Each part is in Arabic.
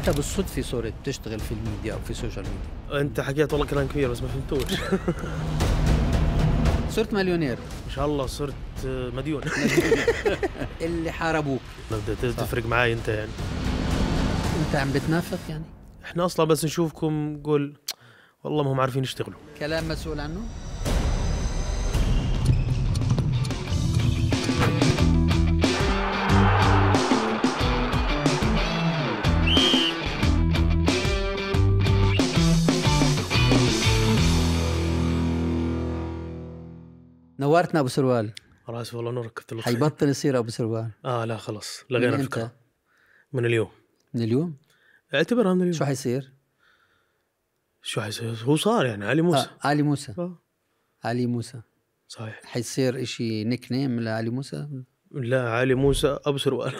حتى بالصدفه صرت تشتغل في الميديا او في السوشيال ميديا انت حكيت والله كلام كبير بس ما فهمتوش صرت مليونير ان شاء الله صرت مديون اللي حاربوك بدك تفرق معي انت يعني انت عم بتنافق يعني احنا اصلا بس نشوفكم قول والله ما هم عارفين يشتغلوا كلام مسؤول عنه نورتنا ابو سروال الله والله نورك كثر حيبطل يصير ابو سروال اه لا خلاص لغينا فكره من اليوم من اليوم؟ اعتبرها من اليوم شو حيصير؟ شو حيصير؟ هو صار يعني علي موسى آه علي موسى آه. علي موسى صحيح حيصير شيء نيك نيم لعلي موسى؟ لا علي موسى ابو سروال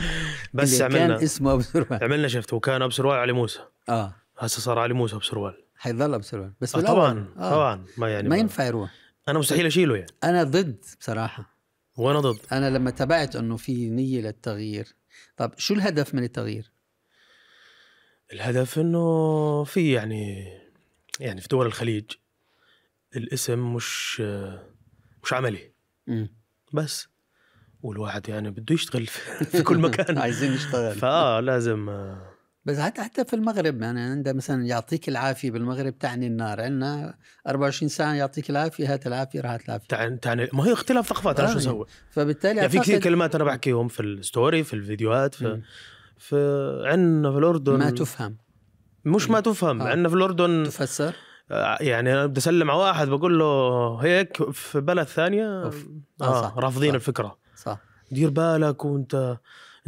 بس اللي عملنا كان اسمه ابو سروال عملنا شفت وكان ابو سروال علي موسى اه هسه صار علي موسى ابو سروال حيظل ابو سروال بس آه طبعا آه. طبعا ما يعني ما ينفع يروح انا مستحيل اشيله يعني انا ضد بصراحه وانا ضد انا لما تابعت انه في نيه للتغيير طب شو الهدف من التغيير الهدف انه في يعني يعني في دول الخليج الاسم مش مش عملي م. بس والواحد يعني بده يشتغل في كل مكان عايزين يشتغل فاه لازم آه، بس حتى حتى في المغرب يعني عندنا مثلا يعطيك العافيه بالمغرب تعني النار عندنا 24 ساعه يعطيك العافيه هات العافيه راحت العافيه تعني تعني ما هي اختلاف ثقافات انا شو طيب. اسوي فبالتالي يعني في كثير كلمات انا بحكيهم في الستوري في الفيديوهات في, في عندنا في الاردن ما تفهم مش ما تفهم آه. عندنا في الاردن تفسر آه، يعني انا بدي اسلم على واحد بقول له هيك في بلد ثانيه أوف. اه, آه رافضين الفكره صح دير بالك وانت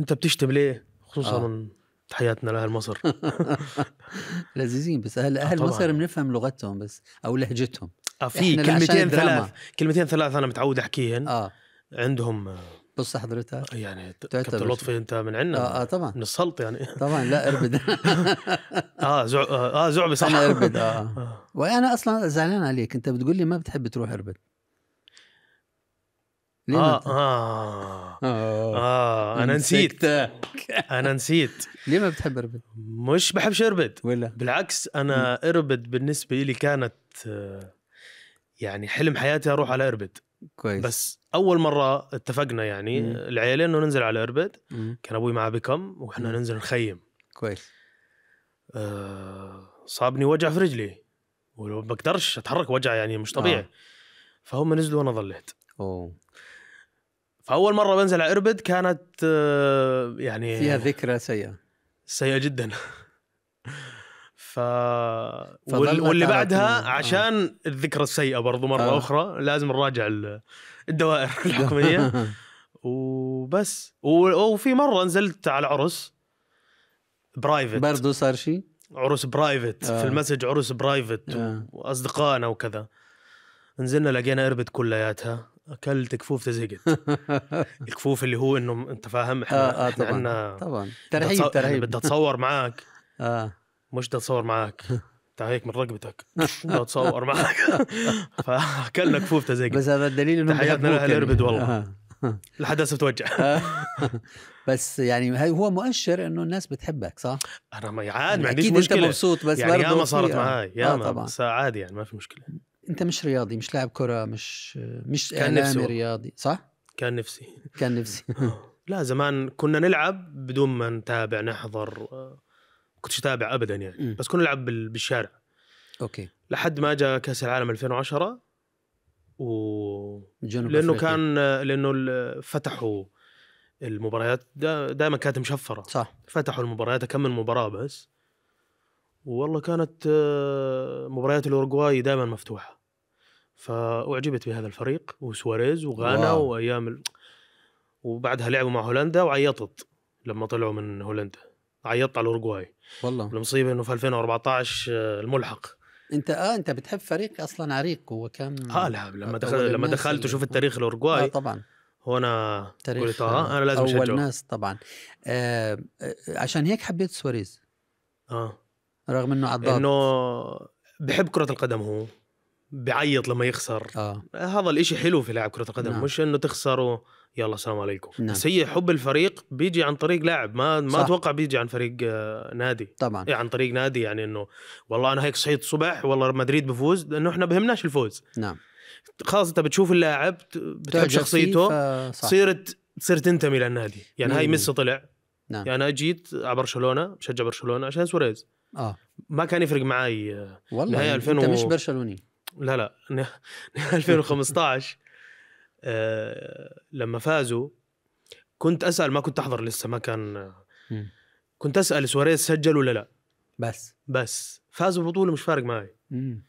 انت بتشتم ليه خصوصا آه. تحياتنا لاهل مصر لذيذين بس اهل آه، اهل طبعاً. مصر بنفهم لغتهم بس او لهجتهم آه، في كلمتين ثلاث كلمتين ثلاث انا متعود احكيهن اه عندهم آه، بص حضرتك يعني كابتن لطفي انت من عندنا آه, اه طبعا من السلط يعني طبعا لا اربد اه زعبي اه زعبي صح انا اربد اه وانا اصلا زعلان عليك انت بتقول لي ما بتحب تروح اربد ليه آه, آه, آه, آه, أنا نسيت أنا نسيت ليه ما بتحب إربد؟ مش بحبش إربد ولا بالعكس أنا إربد بالنسبة لي كانت آه، يعني حلم حياتي أروح على إربد كويس بس اول مره اتفقنا يعني العيله انه ننزل على اربد مم. كان ابوي مع بكم واحنا مم. ننزل نخيم كويس آه صابني وجع في رجلي وما بقدرش اتحرك وجع يعني مش طبيعي آه. فهم نزلوا وانا ظليت اوه فاول مره بنزل على اربد كانت آه، يعني فيها ذكرى سيئه سيئه جدا ف واللي بعدها آه. عشان آه. الذكرى السيئه برضو مره آه. اخرى لازم نراجع الدوائر الحكوميه وبس وفي مره نزلت على عرس برايفت برضو صار شيء عرس برايفت آه. في المسج عرس برايفت آه. واصدقائنا وكذا نزلنا لقينا اربد كلياتها اكلت كفوف تزهقت الكفوف اللي هو انه انت فاهم احنا آه آه طبعًا عندنا طبعا ترهيب ترهيب بدي اتصور معاك اه مش بدي اتصور معاك تعال هيك من رقبتك بدي اتصور معك فاكلنا كفوف تزهقت بس هذا الدليل انه تحياتنا لها يعني. اربد والله آه. لحد هسه بتوجع آه. بس يعني هو مؤشر انه الناس بتحبك صح؟ انا ما عادي ما يعني عنديش مشكله اكيد انت مبسوط بس يعني ياما صارت آه. معي ياما آه بس عادي يعني ما في مشكله انت مش رياضي مش لاعب كره مش مش كان نفسي رياضي صح كان نفسي كان نفسي آه. لا زمان كنا نلعب بدون ما نتابع نحضر آه، كنتش اتابع ابدا يعني م. بس كنا نلعب بالشارع اوكي لحد ما جاء كاس العالم 2010 و جنوب لانه أفريقيا. كان لانه فتحوا المباريات دائما كانت مشفره صح فتحوا المباريات كم من مباراه بس والله كانت آه، مباريات الاورجواي دائما مفتوحه فاعجبت بهذا الفريق وسواريز وغانا واو. وايام ال... وبعدها لعبوا مع هولندا وعيطت لما طلعوا من هولندا عيطت على الاورجواي والله المصيبه انه في 2014 آه، الملحق انت اه انت بتحب فريق اصلا عريق هو كان اه لا لما دخل لما دخلت وشفت تاريخ الاورجواي آه طبعا وانا قلت اه انا لازم اول شجعه. ناس طبعا آه،, آه عشان هيك حبيت سواريز اه رغم انه عضاد انه بحب كره القدم هو بيعيط لما يخسر آه. هذا الاشي حلو في لاعب كره القدم نعم. مش انه تخسره يلا سلام عليكم نعم. بس هي حب الفريق بيجي عن طريق لاعب ما ما اتوقع بيجي عن فريق آه، نادي طبعا يعني عن طريق نادي يعني انه والله انا هيك صحيت الصبح والله مدريد بفوز لانه احنا بهمناش الفوز نعم خلاص انت بتشوف اللاعب بتحب شخصيته صرت آه، تصير تنتمي للنادي يعني مين هاي نعم. ميسي طلع نعم. يعني انا جيت على برشلونه بشجع برشلونه عشان سواريز اه ما كان يفرق معي آه، والله نهاية 2000 انت و... مش برشلوني لا لا نهاية 2015 آه لما فازوا كنت اسال ما كنت احضر لسه ما كان آه، كنت اسال سواريز سجل ولا لا بس بس فازوا ببطوله مش فارق معي مم.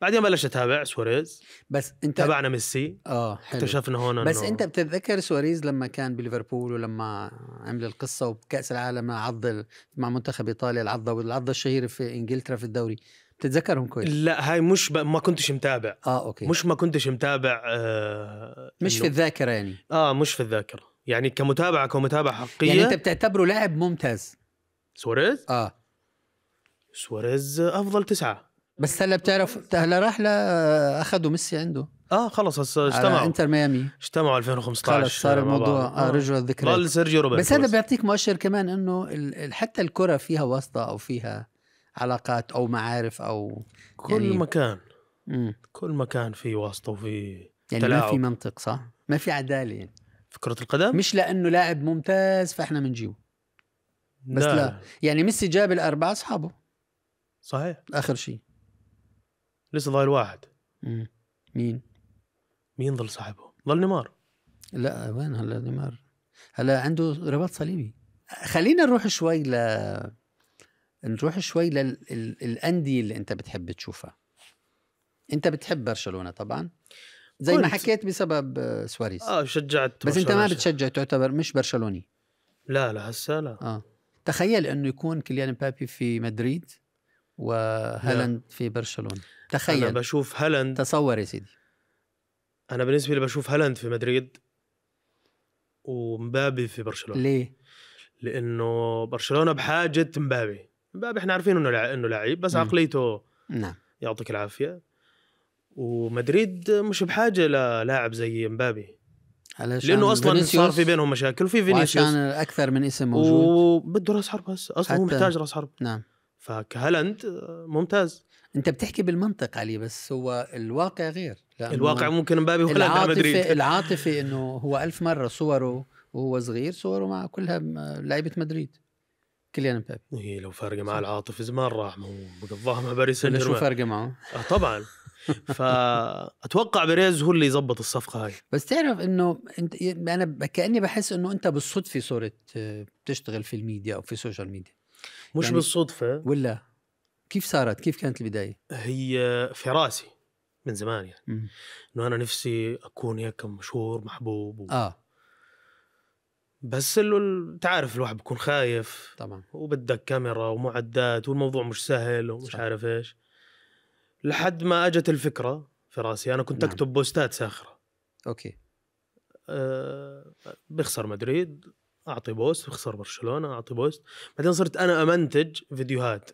بعدين بلشت اتابع سواريز بس انت تابعنا ميسي اه حلو اكتشفنا هون بس انت بتتذكر سواريز لما كان بليفربول ولما عمل القصه وبكاس العالم عض مع منتخب ايطاليا العضه والعضه الشهيره في انجلترا في الدوري بتتذكرهم كويس لا هاي مش ب... ما كنتش متابع اه اوكي مش ما كنتش متابع آه مش في الذاكره يعني اه مش في الذاكره يعني كمتابعه كمتابعه يعني حقيقيه يعني انت بتعتبره لاعب ممتاز سواريز اه سواريز افضل تسعه بس هلا بتعرف هلا راح اخذوا ميسي عنده اه خلص هسه اجتمعوا انتر ميامي اجتمعوا 2015 خلص صار الموضوع آه, آه. رجعوا الذكريات ضل سيرجيو روبرت بس هذا بيعطيك مؤشر كمان انه حتى الكره فيها واسطه او فيها علاقات او معارف او كل يعني مكان مم. كل مكان في واسطه وفي يعني تلاعب. ما في منطق صح؟ ما في عداله يعني في كره القدم مش لانه لاعب ممتاز فاحنا بنجيبه بس لا. لا يعني ميسي جاب الاربعه اصحابه صحيح اخر شيء لسه ضايل واحد مم. مين؟ مين ظل صاحبه؟ ظل نيمار لا وين هلا نيمار هلا عنده رباط صليبي خلينا نروح شوي ل نروح شوي للانديه اللي انت بتحب تشوفها انت بتحب برشلونه طبعا زي ما حكيت بسبب آه، سواريز اه شجعت بس انت ما بتشجع تعتبر مش برشلوني لا لا هسه لا اه تخيل انه يكون كليان مبابي في مدريد وهالاند في برشلونه تخيل انا بشوف هالاند تصور يا سيدي انا بالنسبه لي بشوف هالاند في مدريد ومبابي في برشلونه ليه؟ لانه برشلونه بحاجه مبابي مبابي احنا عارفين انه انه لعيب بس م. عقليته نعم يعطيك العافيه ومدريد مش بحاجه للاعب زي مبابي لانه اصلا صار في بينهم مشاكل وفي فينيسيوس عشان اكثر من اسم موجود وبده راس حرب بس اصلا هو محتاج راس حرب نعم فكهالند آه، ممتاز انت بتحكي بالمنطق علي بس هو الواقع غير الواقع ممكن مبابي هو على مدريد العاطفه انه هو ألف مره صوره وهو صغير صوره مع كلها لعيبه مدريد كليان مبابي هي إيه، لو فارقه مع العاطفه زمان راح مو قضاها مع باريس سان شو فارقه معه؟ آه طبعا فاتوقع بيريز هو اللي يظبط الصفقه هاي بس تعرف انه انت يعني انا كاني بحس انه انت بالصدفه صرت آه، بتشتغل في الميديا او في السوشيال ميديا مش يعني بالصدفه ولا كيف صارت؟ كيف كانت البدايه؟ هي في راسي من زمان يعني انه انا نفسي اكون هيك مشهور محبوب و... اه بس اللي تعرف الواحد بيكون خايف طبعا وبدك كاميرا ومعدات والموضوع مش سهل ومش صح. عارف ايش لحد ما اجت الفكره في راسي انا كنت نعم. اكتب بوستات ساخره اوكي أه بخسر مدريد اعطي بوست وخسر برشلونه اعطي بوست بعدين صرت انا امنتج فيديوهات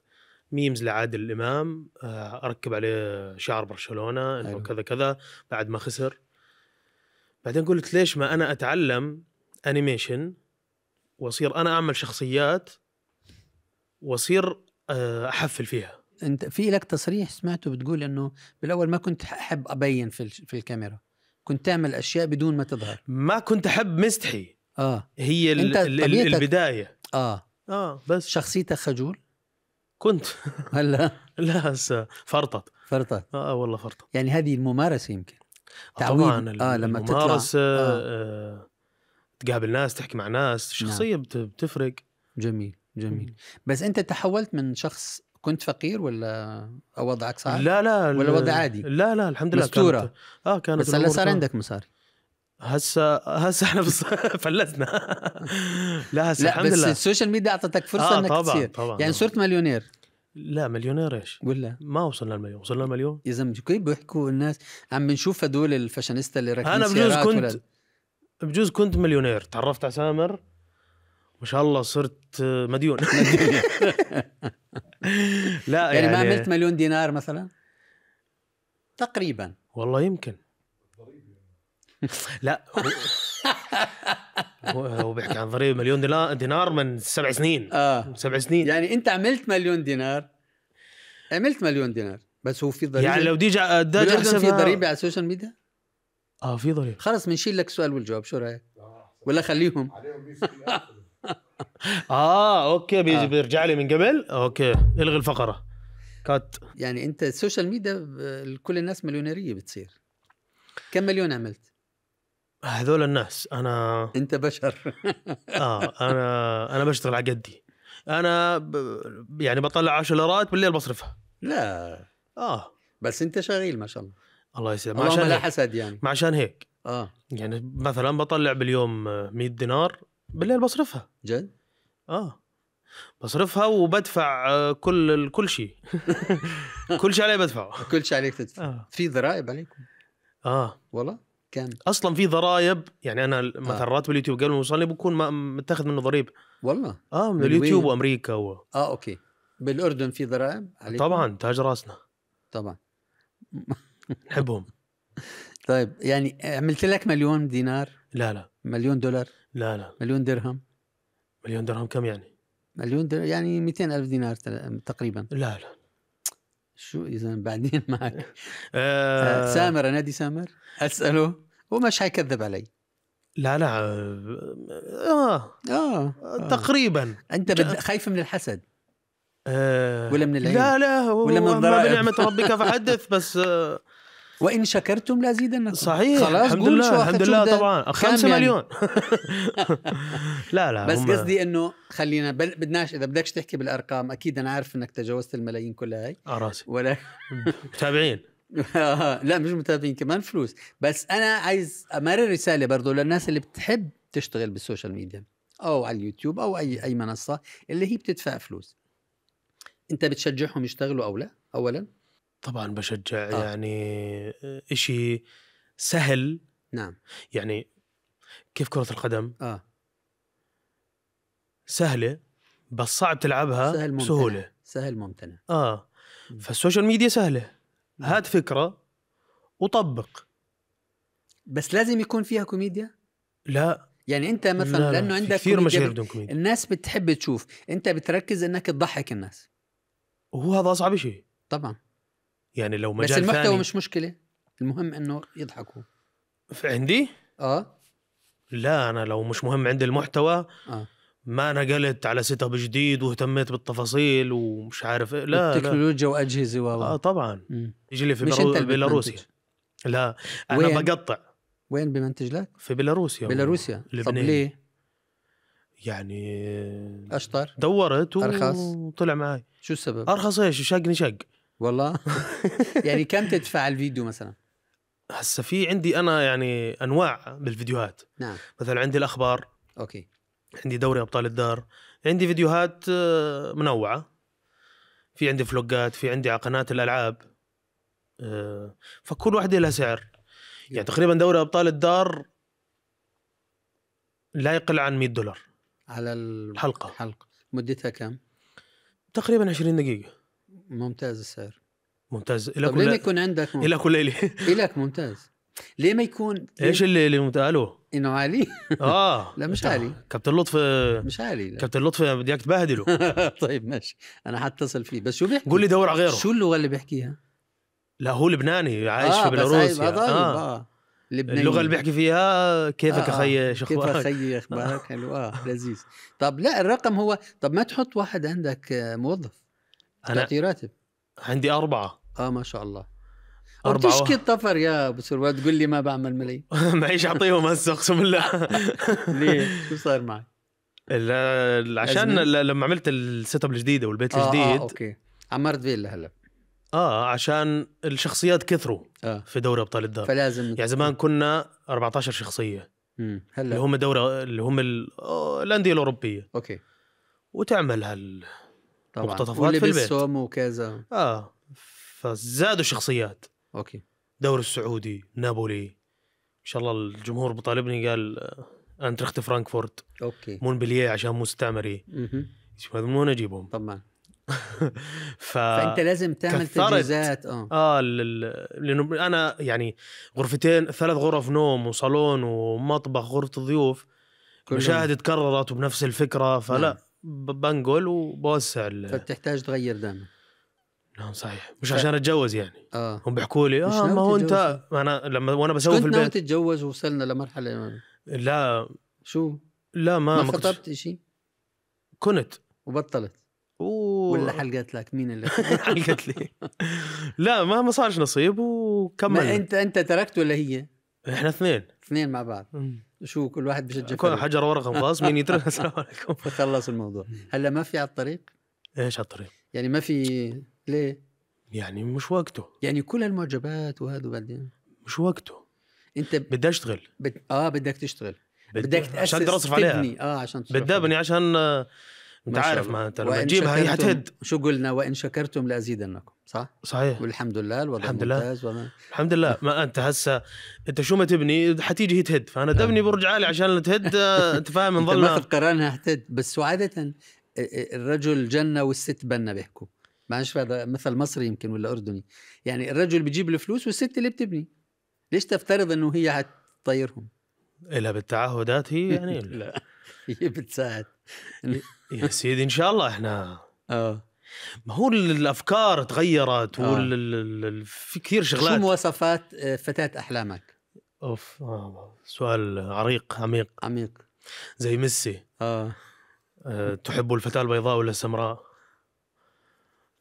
ميمز لعادل الامام آه، اركب عليه شعر برشلونه انه أيوه. كذا كذا بعد ما خسر بعدين قلت ليش ما انا اتعلم انيميشن واصير انا اعمل شخصيات واصير آه، احفل فيها انت في لك تصريح سمعته بتقول انه بالاول ما كنت احب ابين في في الكاميرا كنت تعمل اشياء بدون ما تظهر ما كنت احب مستحي اه هي انت الـ البدايه اه اه بس شخصيتك خجول؟ كنت هلا لا هسه فرطت فرطت آه،, اه والله فرطت يعني هذه الممارسه يمكن آه، طبعا اه لما الممارسه تطلع آه. آه تقابل ناس تحكي مع ناس نعم. شخصيه نعم. بتفرق جميل جميل بس انت تحولت من شخص كنت فقير ولا وضعك صعب؟ لا لا ولا وضع عادي؟ لا لا الحمد لله مستورة كانت اه كانت بس هلا صار عندك مصاري هسه هسه احنا بص... فلسنا لا هسه لا الحمد بس السوشيال ميديا اعطتك فرصه آه انك تصير طبعا يعني صرت مليونير لا مليونير ايش؟ قول لا ما وصلنا المليون، وصلنا المليون؟ يا زلمه كيف بيحكوا الناس عم بنشوف هدول الفاشينيستا اللي راكبين انا بجوز كنت ولا... بجوز كنت مليونير، تعرفت على سامر ما شاء الله صرت مديون لا يعني, يعني ما عملت مليون دينار مثلا؟ تقريبا والله يمكن لا هو, هو بيحكي عن ضريبه مليون دينار من سبع سنين اه سبع سنين يعني انت عملت مليون دينار عملت مليون دينار بس هو في ضريبه يعني لو دي جا آه، ده في ضريبه على السوشيال ميديا؟ اه في ضريبه خلص بنشيل لك السؤال والجواب شو رايك؟ ولا خليهم عليهم اه اوكي بيجي آه. بيرجع لي من قبل اوكي الغي الفقره كات يعني انت السوشيال ميديا آه، كل الناس مليونيريه بتصير كم مليون عملت؟ هذول الناس انا انت بشر اه انا انا بشتغل على قدي انا ب... يعني بطلع 10 ليرات بالليل بصرفها لا اه بس انت شغيل ما شاء الله الله يسلمك عشان لا حسد يعني ما عشان هيك اه يعني مثلا بطلع باليوم 100 دينار بالليل بصرفها جد؟ اه بصرفها وبدفع كل كل شيء كل شيء علي بدفعه كل شيء عليك تدفع آه. في ضرائب عليكم اه والله كم؟ اصلا في ضرايب يعني انا آه. مثلا آه. راتب اليوتيوب قبل ما يوصلني بكون متاخذ منه ضريب والله اه من اليوتيوب وامريكا و... اه اوكي بالاردن في ضرائب عليكم؟ طبعا تاج راسنا طبعا نحبهم طيب يعني عملت لك مليون دينار؟ لا لا مليون دولار؟ لا لا مليون درهم؟ مليون درهم كم يعني؟ مليون درهم يعني 200 ألف دينار تقريبا لا لا شو اذا بعدين معك آه، آه. سامر نادي سامر اساله ومش حيكذب علي لا لا آه. آه. آه. آه. تقريبا انت بد... خايف من الحسد ولا من العين لا لا ولا من ضرائب بنعمه ربك فحدث بس آه وان شكرتم لازيدنكم صحيح خلاص الحمد لله الحمد لله طبعا 5 مليون لا لا بس قصدي انه خلينا بل بدناش اذا بدكش تحكي بالارقام اكيد انا عارف انك تجاوزت الملايين كلها هاي اه راسي ولا متابعين لا مش متابعين كمان فلوس بس انا عايز امرر رساله برضه للناس اللي بتحب تشتغل بالسوشيال ميديا او على اليوتيوب او اي اي منصه اللي هي بتدفع فلوس انت بتشجعهم يشتغلوا او لا اولا طبعا بشجع آه. يعني آه، إشي سهل نعم يعني كيف كرة القدم آه. سهلة بس صعب تلعبها سهل ممتنع. سهل ممتنع اه فالسوشيال ميديا سهلة نعم. هات فكرة وطبق بس لازم يكون فيها كوميديا؟ لا يعني انت مثلا لا لا. لانه عندك كثير مشاهير بدون كوميديا الناس بتحب تشوف انت بتركز انك تضحك الناس وهو هذا اصعب شيء طبعا يعني لو مجال بس المحتوى ثاني مش مشكله المهم انه يضحكوا عندي اه لا انا لو مش مهم عندي المحتوى آه. ما نقلت على سيت اب جديد واهتميت بالتفاصيل ومش عارف إيه. لا التكنولوجيا واجهزه و آه طبعا يجي لي في مش برو... بيلاروسيا لا انا وين؟ بقطع وين بمنتج لك؟ في بيلاروسيا بيلاروسيا طب ليه؟ يعني اشطر دورت و... ارخص وطلع معي شو السبب؟ ارخص ايش؟ شقني شق والله يعني كم تدفع الفيديو مثلا هسه في عندي انا يعني انواع بالفيديوهات نعم مثلا عندي الاخبار اوكي عندي دوري ابطال الدار عندي فيديوهات آه، منوعه في عندي فلوجات في عندي على قناه الالعاب آه، فكل واحده لها سعر يعني تقريبا دوري ابطال الدار لا يقل عن 100 دولار على الحلقه حلقه مدتها كم؟ تقريبا 20 دقيقه ممتاز السعر ممتاز إلى كل ليه ما يكون عندك ممتاز. إلى كل إلي إلك ممتاز ليه ما يكون ايش اللي اللي انه عالي اه لا مش عالي كابتن لطفي مش عالي لا. كابتن لطفي بدي اياك تبهدله طيب ماشي انا حتصل فيه بس شو بيحكي؟ قول لي دور على غيره شو اللغه اللي بيحكيها؟ لا هو لبناني عايش آه في بيلاروس يعني. آه. آه. لبناني. اللغه اللي بيحكي فيها كيفك آه، آه. اخي شو أخبارك؟ كيفك اخي اخبارك حلو اه لذيذ طب لا الرقم هو طب ما تحط واحد عندك آه، موظف انا تعطي راتب عندي اربعه اه ما شاء الله أربعة تشكي الطفر يا ابو سروال تقول لي ما بعمل ملايين معيش اعطيهم هسه اقسم بالله ليه؟ شو صار معي؟ عشان لما عملت السيت اب الجديده والبيت آه، آه، الجديد آه اوكي عمرت فيلا هلا اه عشان الشخصيات كثروا آه. في دوري ابطال الدار فلازم يعني زمان كنا 14 شخصيه هلا اللي هم دوره اللي هم الانديه الاوروبيه اوكي وتعمل هال طبعا مقتطفات في البيت وكذا اه فزادوا شخصيات اوكي دوري السعودي نابولي ان شاء الله الجمهور بطالبني قال آه، انترخت فرانكفورت اوكي مونبلييه عشان مستعمري وين اجيبهم طبعا ف... فانت لازم تعمل تجهيزات اه اه لل... لانه انا يعني غرفتين ثلاث غرف نوم وصالون ومطبخ غرفه ضيوف مشاهد تكررت وبنفس الفكره فلا نعم. بنقل وبوسع فبتحتاج تغير دائما نعم صحيح مش ف... عشان اتجوز يعني اه هم بيحكوا لي اه ما هو انت انا لما وانا بسوي في البيت كنت تتجوز ووصلنا لمرحله ما. لا شو لا ما ما خطبت شيء كنت وبطلت أوه. ولا حلقت لك مين اللي حلقت لي لا ما ما صارش نصيب وكملنا انت انت تركت ولا هي؟ احنا اثنين اثنين مع بعض شو كل واحد بشجع كل حجر ورقه مقص مين يدري السلام عليكم خلص الموضوع هلا ما في على الطريق ايش على الطريق يعني ما في ليه يعني مش وقته يعني كل هالمعجبات وهذا وبعدين مش وقته انت ب... بدي اشتغل بد... اه بدك تشتغل بدك تاسس عشان تصرف عليها اه عشان بدي ابني عشان انت عارف ما انت لما تجيبها هي حتهد شو قلنا وان شكرتم لازيدنكم صح؟ صحيح والحمد لله الوضع الحمد ممتاز لله. وما... الحمد لله ما انت هسه انت شو ما تبني حتيجي هي تهد فانا تبني برج عالي عشان تهد آه، انت فاهم نظل ماخذ قرار انها تهد بس عاده آه، آه، الرجل جنه والست بنا بيحكوا معلش هذا مثل مصري يمكن ولا اردني يعني الرجل بيجيب الفلوس والست اللي بتبني ليش تفترض انه هي حتطيرهم؟ الا بالتعهدات هي يعني لا هي بتساعد يا سيدي ان شاء الله احنا اه ما هو الافكار تغيرت آه. وال... في كثير شغلات شو مواصفات آه، فتاه احلامك؟ اوف آه. سؤال عريق عميق عميق زي ميسي آه. آه، تحب الفتاه البيضاء ولا السمراء؟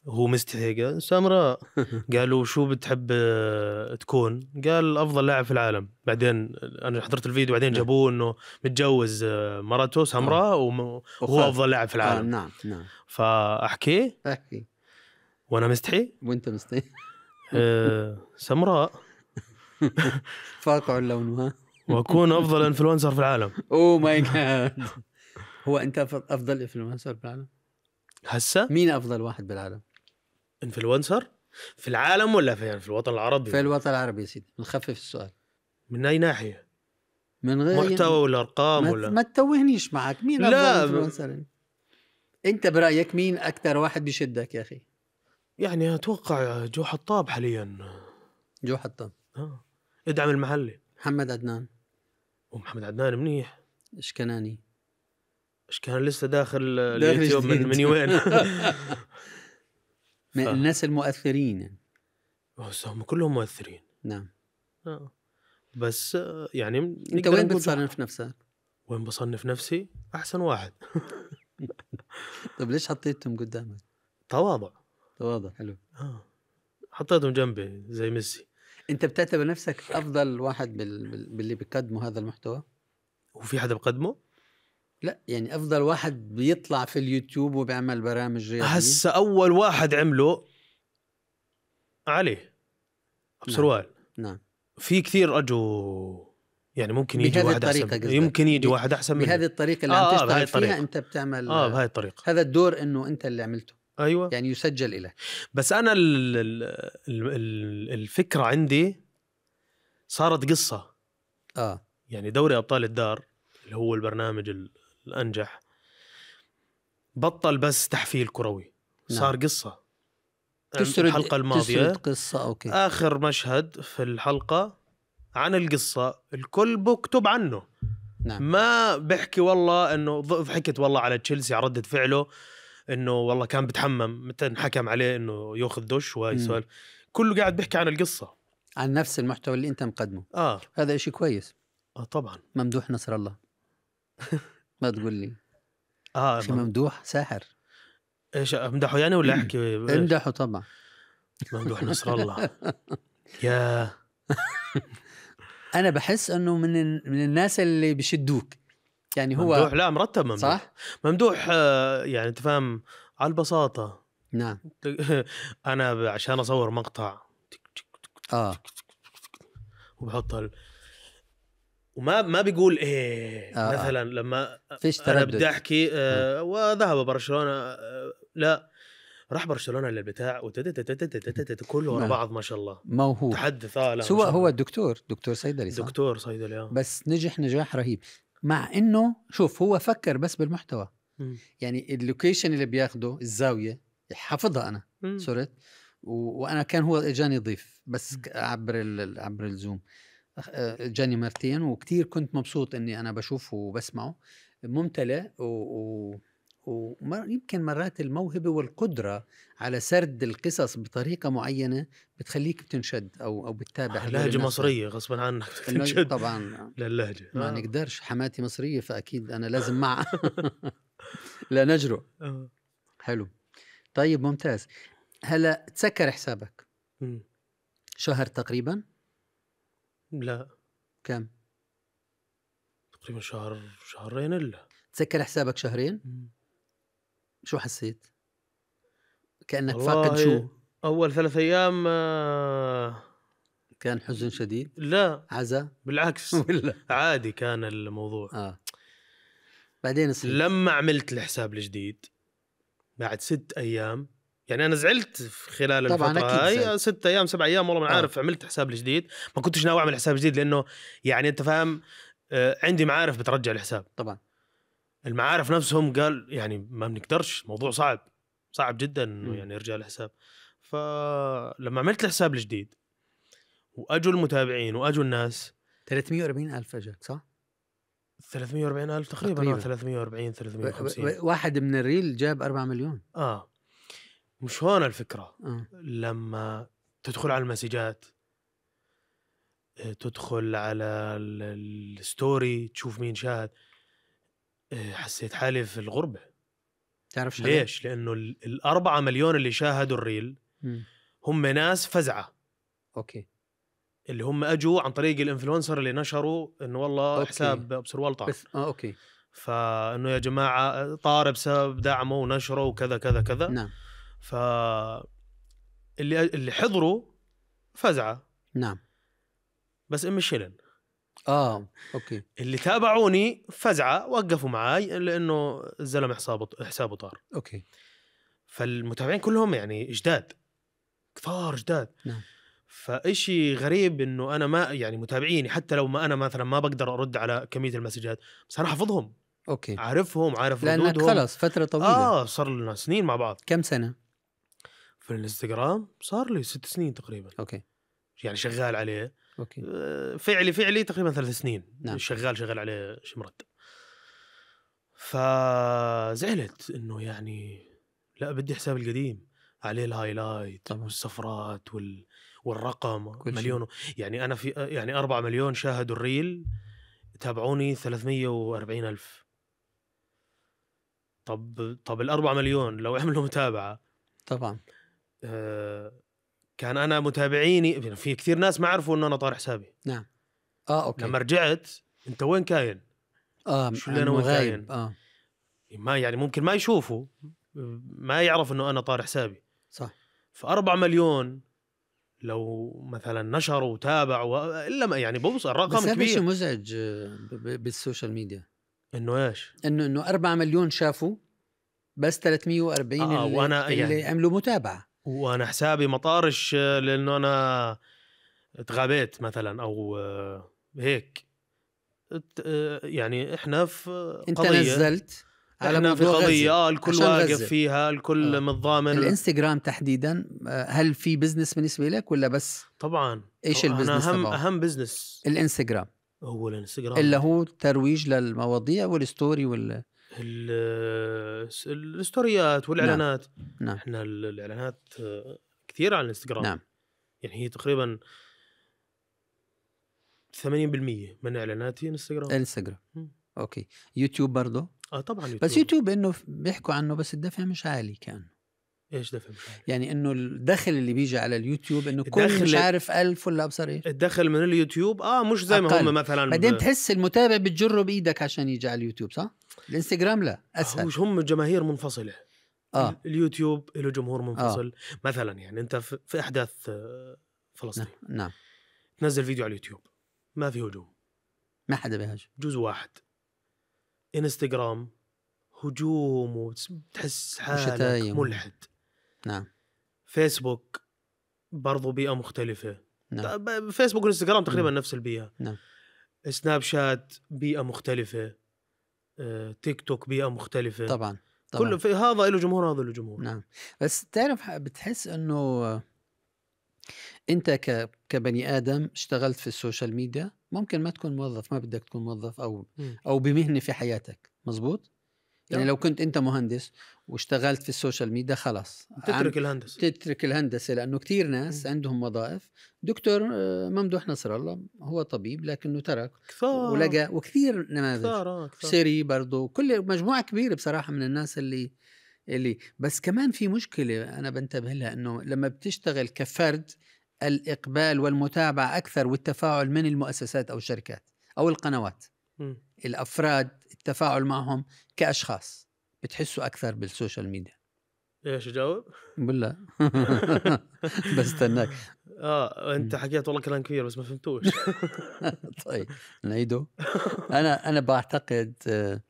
هو مستحي قال سامراء قالوا شو بتحب آه، تكون قال افضل لاعب في العالم بعدين انا حضرت الفيديو بعدين نعم. جابوه انه متجوز آه، مرته سمراء آه. وهو افضل لاعب في العالم نعم نعم فاحكي احكي وانا مستحي وانت مستحي سمراء فاقع اللون ها واكون افضل انفلونسر في العالم اوه ماي جاد هو انت افضل انفلونسر في العالم؟ هسه؟ مين افضل واحد بالعالم؟ انفلونسر في العالم ولا في, في الوطن العربي؟ في الوطن العربي يا سيدي نخفف السؤال من اي ناحيه؟ من غير محتوى يعني ولا ارقام ولا ما تتوهنيش معك مين لا انفلونسر انت برايك مين اكثر واحد بيشدك يا اخي؟ يعني اتوقع جو حطاب حاليا جو حطاب اه ادعم المحلي محمد عدنان ومحمد عدنان منيح اشكناني اشكنان لسه داخل اليوتيوب من, من يوين من ف... الناس المؤثرين يعني آه، هم كلهم مؤثرين نعم آه. بس آه، يعني انت وين بتصنف نفسك؟ وين بصنف نفسي؟ احسن واحد طيب ليش حطيتهم قدامك؟ تواضع تواضع حلو آه. اه حطيتهم جنبي زي ميسي انت بتعتبر نفسك افضل واحد بال... باللي بيقدموا هذا المحتوى؟ وفي حدا بقدمه؟ لا يعني افضل واحد بيطلع في اليوتيوب وبيعمل برامج رياضيه هسا اول واحد عمله علي ابو نعم، سروال نعم. نعم في كثير اجوا يعني ممكن يجي واحد الطريقة احسن يمكن يجي واحد احسن منه بهذه الطريقه اللي آه عم آه، تشتغل فيها انت بتعمل اه بهاي الطريقه هذا الدور انه انت اللي عملته ايوه يعني يسجل لك بس انا الـ الـ الـ الفكره عندي صارت قصه اه يعني دوري ابطال الدار اللي هو البرنامج الأنجح بطل بس تحفيل كروي نعم. صار نعم. قصة تسرد الحلقة الماضية تسرد قصة أوكي آخر مشهد في الحلقة عن القصة الكل بكتب عنه نعم. ما بحكي والله انه ضحكت والله على تشيلسي على ردة فعله انه والله كان بتحمم متى انحكم عليه انه ياخذ دش وهي سؤال كله قاعد بيحكي عن القصة عن نفس المحتوى اللي انت مقدمه اه هذا شيء كويس اه طبعا ممدوح نصر الله ما تقول لي اه اخي ممدوح ساحر ايش امدحه يعني ولا احكي امدحه طبعا ممدوح نصر الله يا انا بحس انه من من الناس اللي بشدوك يعني هو ممدوح لا مرتب ممدوح صح ممدوح يعني انت فاهم على البساطه نعم انا عشان اصور مقطع اه وبحط وما ما بيقول ايه آه, آه. مثلا لما فيش تردد بدي احكي آه. آه وذهب برشلونه آه لا راح برشلونه للبتاع كله ورا بعض ما شاء الله موهوب تحدث اه لا هو هو الدكتور دكتور صيدلي دكتور صيدلي اه بس نجح نجاح رهيب مع انه شوف هو فكر بس بالمحتوى يعني اللوكيشن اللي بياخده الزاويه حافظها انا صرت وانا كان هو اجاني ضيف بس عبر عبر الزوم آه، جاني مرتين وكتير كنت مبسوط اني انا بشوفه وبسمعه ممتلئ و... و... ويمكن مرات الموهبة والقدرة على سرد القصص بطريقة معينة بتخليك بتنشد أو أو بتتابع آه، لهجة مصرية غصبا عنك بتنشد طبعا للهجة ما آه. نقدرش حماتي مصرية فأكيد أنا لازم معها لا نجرؤ آه. حلو طيب ممتاز هلا تسكر حسابك شهر تقريبا لا كم تقريبا شهر شهرين الا تسكر حسابك شهرين مم. شو حسيت كانك فاقد شو اول ثلاث ايام آه كان حزن شديد لا عزا بالعكس عادي كان الموضوع اه بعدين صحيح. لما عملت الحساب الجديد بعد ست ايام يعني انا زعلت خلال طبعا الفتره هاي ست ايام سبع ايام والله ما آه. عارف آه. عملت حساب جديد ما كنتش ناوي اعمل حساب جديد لانه يعني انت فاهم آه عندي معارف بترجع الحساب طبعا المعارف نفسهم قال يعني ما بنقدرش الموضوع صعب صعب جدا انه يعني يرجع الحساب فلما عملت الحساب الجديد واجوا المتابعين واجوا الناس 340 الف اجاك صح؟ 340 الف تقريبا. 340 350 واحد من الريل جاب 4 مليون اه مش هون الفكره آه. لما تدخل على المسجات آه، تدخل على الستوري تشوف مين شاهد آه، حسيت حالي في الغربه تعرف شغل؟ ليش؟ لانه الأربعة مليون اللي شاهدوا الريل هم ناس فزعه اوكي اللي هم اجوا عن طريق الانفلونسر اللي نشروا انه والله أوكي. حساب ابصر والطع بس اه اوكي فانه يا جماعه طار بسبب دعمه ونشره وكذا كذا كذا نعم ف اللي اللي حضروا فزعه نعم بس ام شلن اه اوكي اللي تابعوني فزعه وقفوا معاي لانه الزلمه حسابه حسابه طار اوكي فالمتابعين كلهم يعني جداد كثار جداد نعم فإشي غريب انه انا ما يعني متابعيني حتى لو ما انا مثلا ما بقدر ارد على كميه المسجات بس انا احفظهم اوكي عارفهم عارف لانك خلص فتره طويله اه صار لنا سنين مع بعض كم سنه في الانستغرام صار لي ست سنين تقريبا اوكي يعني شغال عليه اوكي آه، فعلي فعلي تقريبا ثلاث سنين نعم. شغال شغال عليه شي مرتب فزعلت انه يعني لا بدي حسابي القديم عليه الهايلايت طبعا. والسفرات وال... والرقم مليون يعني انا في يعني 4 مليون شاهدوا الريل تابعوني 340 الف طب طب ال 4 مليون لو عملوا متابعه طبعا آه، كان انا متابعيني في كثير ناس ما عرفوا انه انا طار حسابي نعم اه اوكي لما رجعت انت وين كاين؟ اه شو اللي انا وين كاين؟ اه ما يعني ممكن ما يشوفوا ما يعرف انه انا طار حسابي صح فأربعة مليون لو مثلا نشروا وتابعوا الا ما يعني بوصل رقم بس كبير بس شيء مزعج آه، بالسوشيال ميديا انه ايش؟ انه انه 4 مليون شافوا بس 340 آه اللي, وانا يعني اللي عملوا متابعه وانا حسابي مطارش آه، لانه انا اتغابيت مثلا او آه، هيك آه، يعني احنا في قضية انت نزلت على احنا في قضية اه الكل واقف فيها الكل آه. متضامن الانستغرام تحديدا هل في بزنس بالنسبة لك ولا بس؟ طبعا ايش البزنس أنا أهم أهم بزنس الانستغرام هو الانستغرام اللي هو ترويج للمواضيع والستوري وال الستوريات نعم، والاعلانات نعم احنا الاعلانات آه، كثيرة على الانستغرام نعم يعني هي تقريبا 80% من اعلاناتي انستغرام انستغرام اوكي يوتيوب برضه اه طبعا يوتيوب. بس يوتيوب انه بيحكوا عنه بس الدفع مش عالي كان ايش دفع مش عالي؟ يعني انه الدخل اللي بيجي على اليوتيوب انه كل مش عارف ألف ولا ابصر ايش الدخل من اليوتيوب اه مش زي أقل. ما هم مثلا بعدين تحس المتابع بتجره بايدك عشان يجي على اليوتيوب صح؟ الانستغرام لا آه، اسهل وش هم جماهير منفصله آه. اليوتيوب له جمهور آه. منفصل آه. مثلا يعني انت في احداث آه، فلسطين نعم. نعم تنزل فيديو على اليوتيوب ما في هجوم ما حدا بيهاجم جزء واحد انستغرام هجوم وتحس حالك ملحد نعم فيسبوك برضو بيئه مختلفه نعم. فيسبوك وانستغرام تقريبا نعم. نفس البيئه نعم. سناب شات بيئه مختلفه آه، تيك توك بيئه مختلفه طبعا طبعا كله في هذا له جمهور هذا له جمهور نعم بس تعرف بتحس انه انت كبني ادم اشتغلت في السوشيال ميديا ممكن ما تكون موظف ما بدك تكون موظف او م. او بمهنه في حياتك مزبوط يعني آه. لو كنت انت مهندس واشتغلت في السوشيال ميديا خلاص تترك الهندسه تترك الهندسه لانه كثير ناس م. عندهم وظائف دكتور آه، ممدوح نصر الله هو طبيب لكنه ترك كثار ولقى وكثير نماذج كثار آه، كثار سيري برضه كل مجموعه كبيره بصراحه من الناس اللي اللي بس كمان في مشكله انا بنتبه لها انه لما بتشتغل كفرد الاقبال والمتابعه اكثر والتفاعل من المؤسسات او الشركات او القنوات م. الافراد التفاعل معهم كاشخاص بتحسوا اكثر بالسوشيال ميديا ايش جاوب؟ بالله بستناك اه انت حكيت والله كلام كبير بس ما فهمتوش طيب نعيده انا انا بعتقد آه،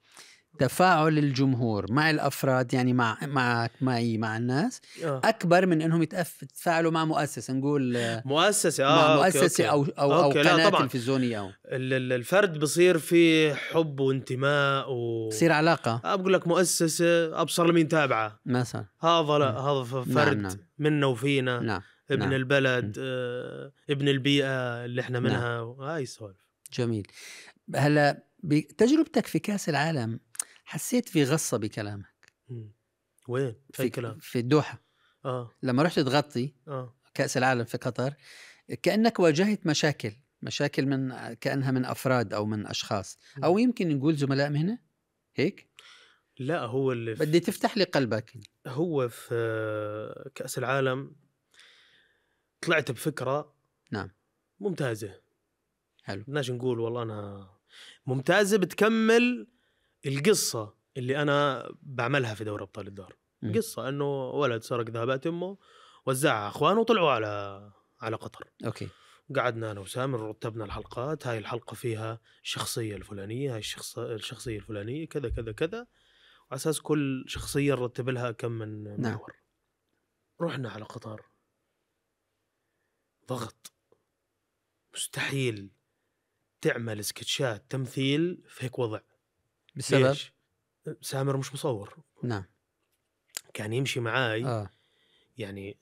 تفاعل الجمهور مع الافراد يعني مع معك معي إيه؟ مع الناس آه. اكبر من انهم يتفاعلوا مع مؤسسه نقول مؤسسه اه مع مؤسسه أوكي أوكي. او او, أوكي. أو قناه تلفزيونيه او الفرد بصير فيه حب وانتماء و بصير علاقه آه بقول لك مؤسسه ابصر لمين تابعه مثلا هذا لا نعم. هذا نعم، فرد نعم نعم. منا وفينا نعم. ابن نعم. البلد آه ابن البيئه اللي احنا منها نعم. هاي سؤال جميل هلا بتجربتك في كاس العالم حسيت في غصه بكلامك وين في كلام في الدوحه اه لما رحت تغطي اه كاس العالم في قطر كانك واجهت مشاكل مشاكل من كانها من افراد او من اشخاص او يمكن نقول زملاء مهنه هيك لا هو اللي بدي تفتح لي قلبك هو في كاس العالم طلعت بفكره نعم ممتازه حلو بدناش نقول والله انا ممتازه بتكمل القصه اللي انا بعملها في دوري ابطال الدار م. قصه انه ولد سرق ذهبات امه وزعها اخوانه وطلعوا على على قطر اوكي قعدنا انا وسامر رتبنا الحلقات هاي الحلقه فيها الشخصيه الفلانيه هاي الشخص الشخصيه الفلانيه كذا كذا كذا وعلى اساس كل شخصيه نرتب لها كم من محور نعم. رحنا على قطر ضغط مستحيل تعمل سكتشات تمثيل في هيك وضع بسبب ليش؟ سامر مش مصور نعم كان يمشي معاي آه. يعني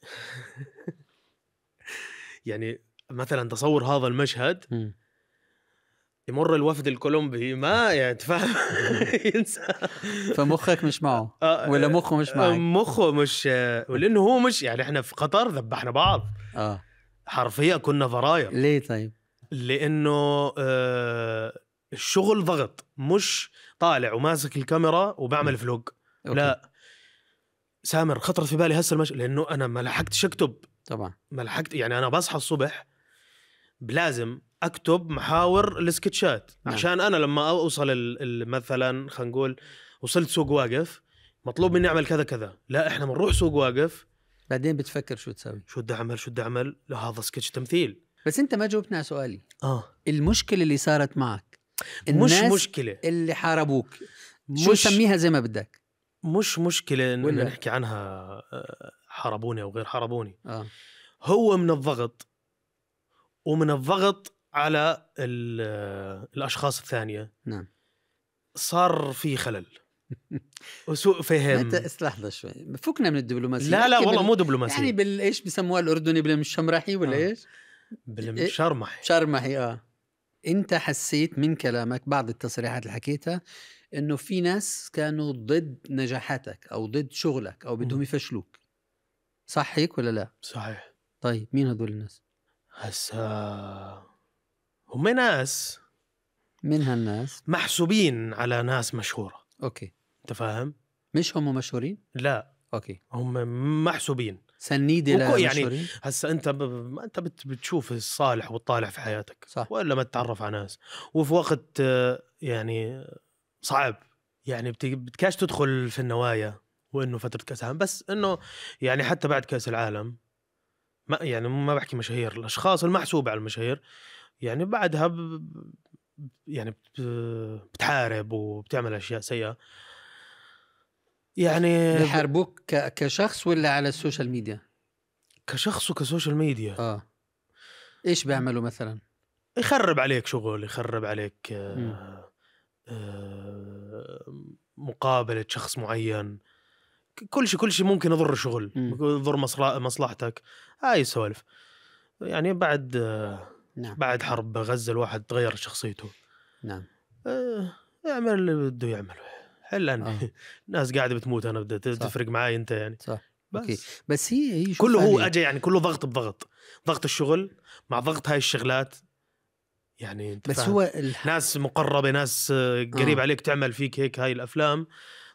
يعني مثلا تصور هذا المشهد م. يمر الوفد الكولومبي ما يعني تفهم ينسى فمخك مش معه آه، آه، ولا مخه مش معه آه، مخه مش ولانه هو مش يعني احنا في قطر ذبحنا بعض اه حرفيا كنا فراير ليه طيب؟ لانه الشغل ضغط مش طالع وماسك الكاميرا وبعمل فلوج لا سامر خطرت في بالي هسه المش... لانه انا ما لحقتش اكتب طبعا ما لحقت يعني انا بصحى الصبح لازم اكتب محاور السكتشات نعم. عشان انا لما اوصل ال... مثلا خلينا نقول وصلت سوق واقف مطلوب مني اعمل كذا كذا لا احنا بنروح سوق واقف بعدين بتفكر شو تسوي شو بدي اعمل شو بدي اعمل لا هذا سكتش تمثيل بس انت ما جاوبتني على سؤالي اه المشكله اللي صارت معك مش مشكله اللي حاربوك شو سميها زي ما بدك مش مشكله ان نحكي عنها آه، حاربوني او غير حاربوني آه. هو من الضغط ومن الضغط على آه، الاشخاص الثانيه نعم صار في خلل وسوء فهم لحظه شوي فكنا من الدبلوماسيه لا لا والله مو دبلوماسيه يعني بالايش بسموها الاردني بالمشمرحي ولا آه. ايش؟ بالمشرمحي مشرمحي اه انت حسيت من كلامك بعض التصريحات اللي حكيتها انه في ناس كانوا ضد نجاحاتك او ضد شغلك او بدهم يفشلوك صح هيك ولا لا؟ صحيح طيب مين هذول الناس؟ هسا هم ناس من هالناس محسوبين على ناس مشهورة اوكي انت فاهم؟ مش هم مشهورين؟ لا اوكي هم محسوبين سنيدي يعني هسا انت ب... انت بت... بتشوف الصالح والطالح في حياتك صح والا ما تتعرف على ناس وفي وقت آه، يعني صعب يعني بت... بتكاش تدخل في النوايا وانه فتره كاس العالم بس انه يعني حتى بعد كاس العالم ما يعني ما بحكي مشاهير الاشخاص المحسوبه على المشاهير يعني بعدها ب... يعني بتحارب وبتعمل اشياء سيئه يعني يحاربوك كشخص ولا على السوشيال ميديا؟ كشخص وكسوشيال ميديا اه ايش بيعملوا مثلا؟ يخرب عليك شغل يخرب عليك آه، آه، مقابله شخص معين كل شيء كل شيء ممكن يضر الشغل يضر مصلحتك هاي السوالف سوالف يعني بعد آه، نعم. بعد حرب غزه الواحد تغير شخصيته نعم يعمل اللي بده يعمله حل لان آه. الناس قاعده بتموت انا بدي تفرق معي انت يعني صح بس أوكي. بس هي هي كله هو اجى يعني كله ضغط بضغط ضغط الشغل مع ضغط هاي الشغلات يعني انت بس فاهم. هو الح... ناس مقربه ناس آه. قريب آه. عليك تعمل فيك هيك هاي الافلام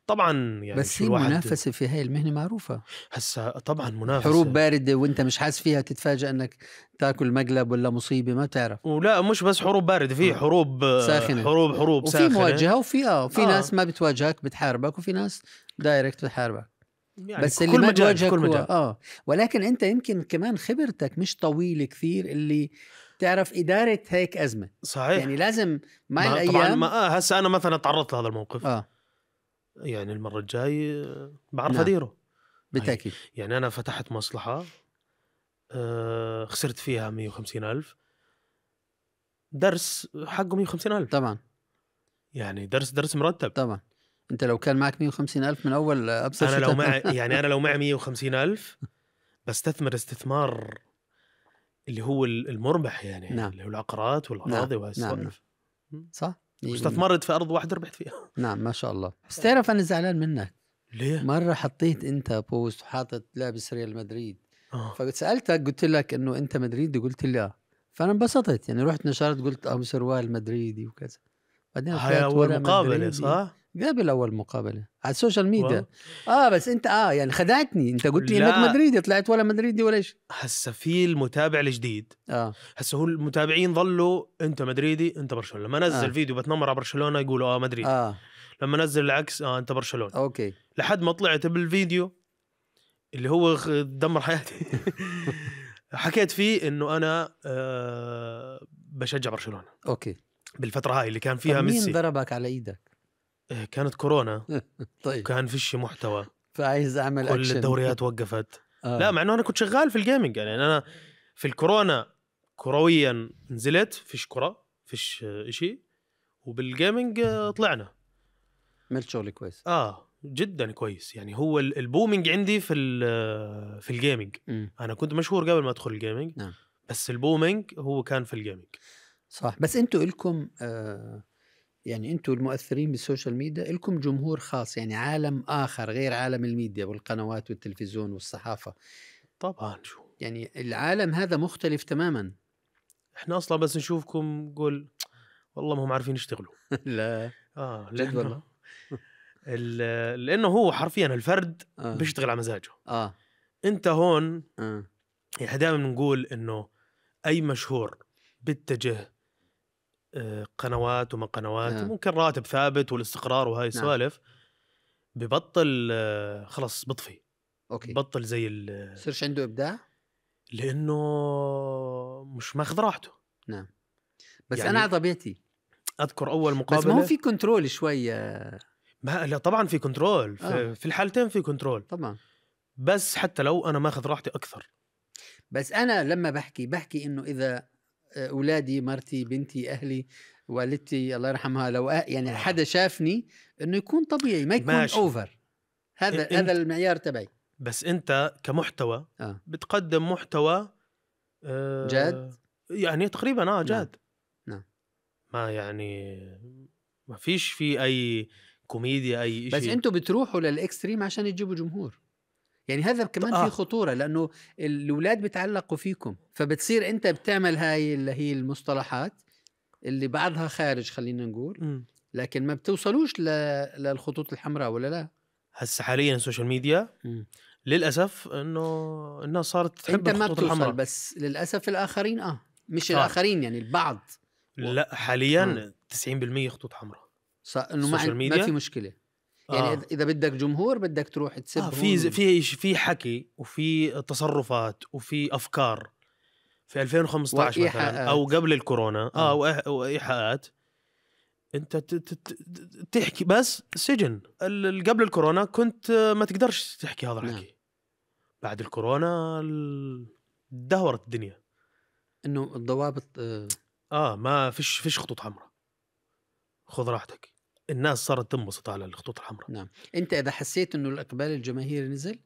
طبعا يعني بس المنافسه في هاي المهنه معروفه هسا طبعا منافسه حروب بارده وانت مش حاسس فيها تتفاجئ انك تاكل مقلب ولا مصيبه ما بتعرف ولا مش بس حروب بارده في آه. حروب آه، ساخنه حروب حروب ساخنه وفي مواجهه وفي اه في آه. ناس ما بتواجهك بتحاربك وفي ناس دايركت بتحاربك يعني بس كل اللي ما بتواجهك كل مجال. اه ولكن انت يمكن كمان خبرتك مش طويله كثير اللي تعرف إدارة هيك أزمة صحيح يعني لازم مع ما الأيام طبعا ما آه هسا أنا مثلا تعرضت لهذا الموقف آه. يعني المره الجاي آه، بعرف نعم. اديره طيب، بالتاكيد يعني انا فتحت مصلحه آه، خسرت فيها 150 ألف درس حقه 150 ألف طبعا يعني درس درس مرتب طبعا انت لو كان معك 150 ألف من اول آه، ابسط انا لو معي يعني انا لو معي 150 ألف بستثمر استثمار اللي هو المربح يعني نعم. اللي هو العقارات والاراضي نعم. نعم، وهالسوالف نعم. صح واستثمرت في ارض واحده ربحت فيها نعم ما شاء الله بس تعرف انا زعلان منك ليه؟ مره حطيت انت بوست وحاطط لابس ريال مدريد آه. فسالتك قلت لك انه انت مدريدي قلت لي اه فانا انبسطت يعني رحت نشرت قلت ابو سروال مدريدي وكذا بعدين هاي اول مقابله صح؟ قبل اول مقابله على السوشيال ميديا اه بس انت اه يعني خدعتني انت قلت لي انك مدريدي طلعت ولا مدريدي ولا ايش هسه في المتابع الجديد اه هسه هو المتابعين ظلوا انت مدريدي انت برشلونه لما نزل آه. فيديو بتنمر على برشلونه يقولوا اه مدريدي آه. لما نزل العكس اه انت برشلونه اوكي لحد ما طلعت بالفيديو اللي هو دمر حياتي حكيت فيه انه انا آه بشجع برشلونه اوكي بالفتره هاي اللي كان فيها مين ميسي مين ضربك على ايدك آه، كانت كورونا طيب كان فيش محتوى فعايز اعمل كل أكشن. الدوريات وقفت آه. لا مع انه انا كنت شغال في الجيمنج يعني انا في الكورونا كرويا نزلت فيش كره فيش شيء وبالجيمنج آه، طلعنا عملت شغل كويس اه جدا كويس يعني هو البومينج عندي في في الجيمنج انا كنت مشهور قبل ما ادخل الجيمنج نعم. بس البومينج هو كان في الجيمنج صح بس انتوا لكم آه يعني انتم المؤثرين بالسوشيال ميديا لكم جمهور خاص يعني عالم اخر غير عالم الميديا والقنوات والتلفزيون والصحافه طبعا شو يعني العالم هذا مختلف تماما احنا اصلا بس نشوفكم نقول والله ما هم عارفين يشتغلوا لا اه جد والله لانه هو حرفيا الفرد آه. بيشتغل على مزاجه اه انت هون آه. يعني احنا دائما نقول انه اي مشهور بيتجه قنوات وما قنوات نعم. ممكن راتب ثابت والاستقرار وهاي نعم. السوالف نعم. ببطل خلاص بطفي اوكي بطل زي ال صرش عنده ابداع لانه مش ماخذ راحته نعم بس يعني انا على طبيعتي اذكر اول مقابله بس ما هو في كنترول شوي آه. ما لا طبعا في كنترول آه. في الحالتين في كنترول طبعا بس حتى لو انا ماخذ راحتي اكثر بس انا لما بحكي بحكي انه اذا اولادي مرتي بنتي اهلي والدتي الله يرحمها لو يعني آه. حدا شافني انه يكون طبيعي ما يكون ماشي. اوفر هذا هذا المعيار تبعي بس انت كمحتوى آه. بتقدم محتوى آه جاد يعني تقريبا اه نعم. جاد نعم. نعم. ما يعني ما فيش في اي كوميديا اي شيء بس انتم بتروحوا للاكستريم عشان تجيبوا جمهور يعني هذا كمان آه. في خطوره لانه الاولاد بتعلقوا فيكم فبتصير انت بتعمل هاي اللي هي المصطلحات اللي بعضها خارج خلينا نقول م. لكن ما بتوصلوش ل... للخطوط الحمراء ولا لا هسه حاليا السوشيال ميديا م. للاسف انه الناس صارت تحب انت الخطوط ما بتوصل الحمراء بس للاسف الاخرين اه مش آه. الاخرين يعني البعض لا حاليا آه. 90% خطوط حمراء صح انه ما, ما في مشكله يعني آه. اذا بدك جمهور بدك تروح تسب آه في في في حكي وفي تصرفات وفي افكار في 2015 وإيحاءات. مثلا او قبل الكورونا اه, آه وايحاءات انت تحكي بس سجن قبل الكورونا كنت آه، ما تقدرش تحكي هذا الحكي نعم. بعد الكورونا دهورت الدنيا انه الضوابط اه, آه ما فيش فيش خطوط حمراء خذ راحتك الناس صارت تنبسط على الخطوط الحمراء نعم انت اذا حسيت انه الاقبال الجماهيري نزل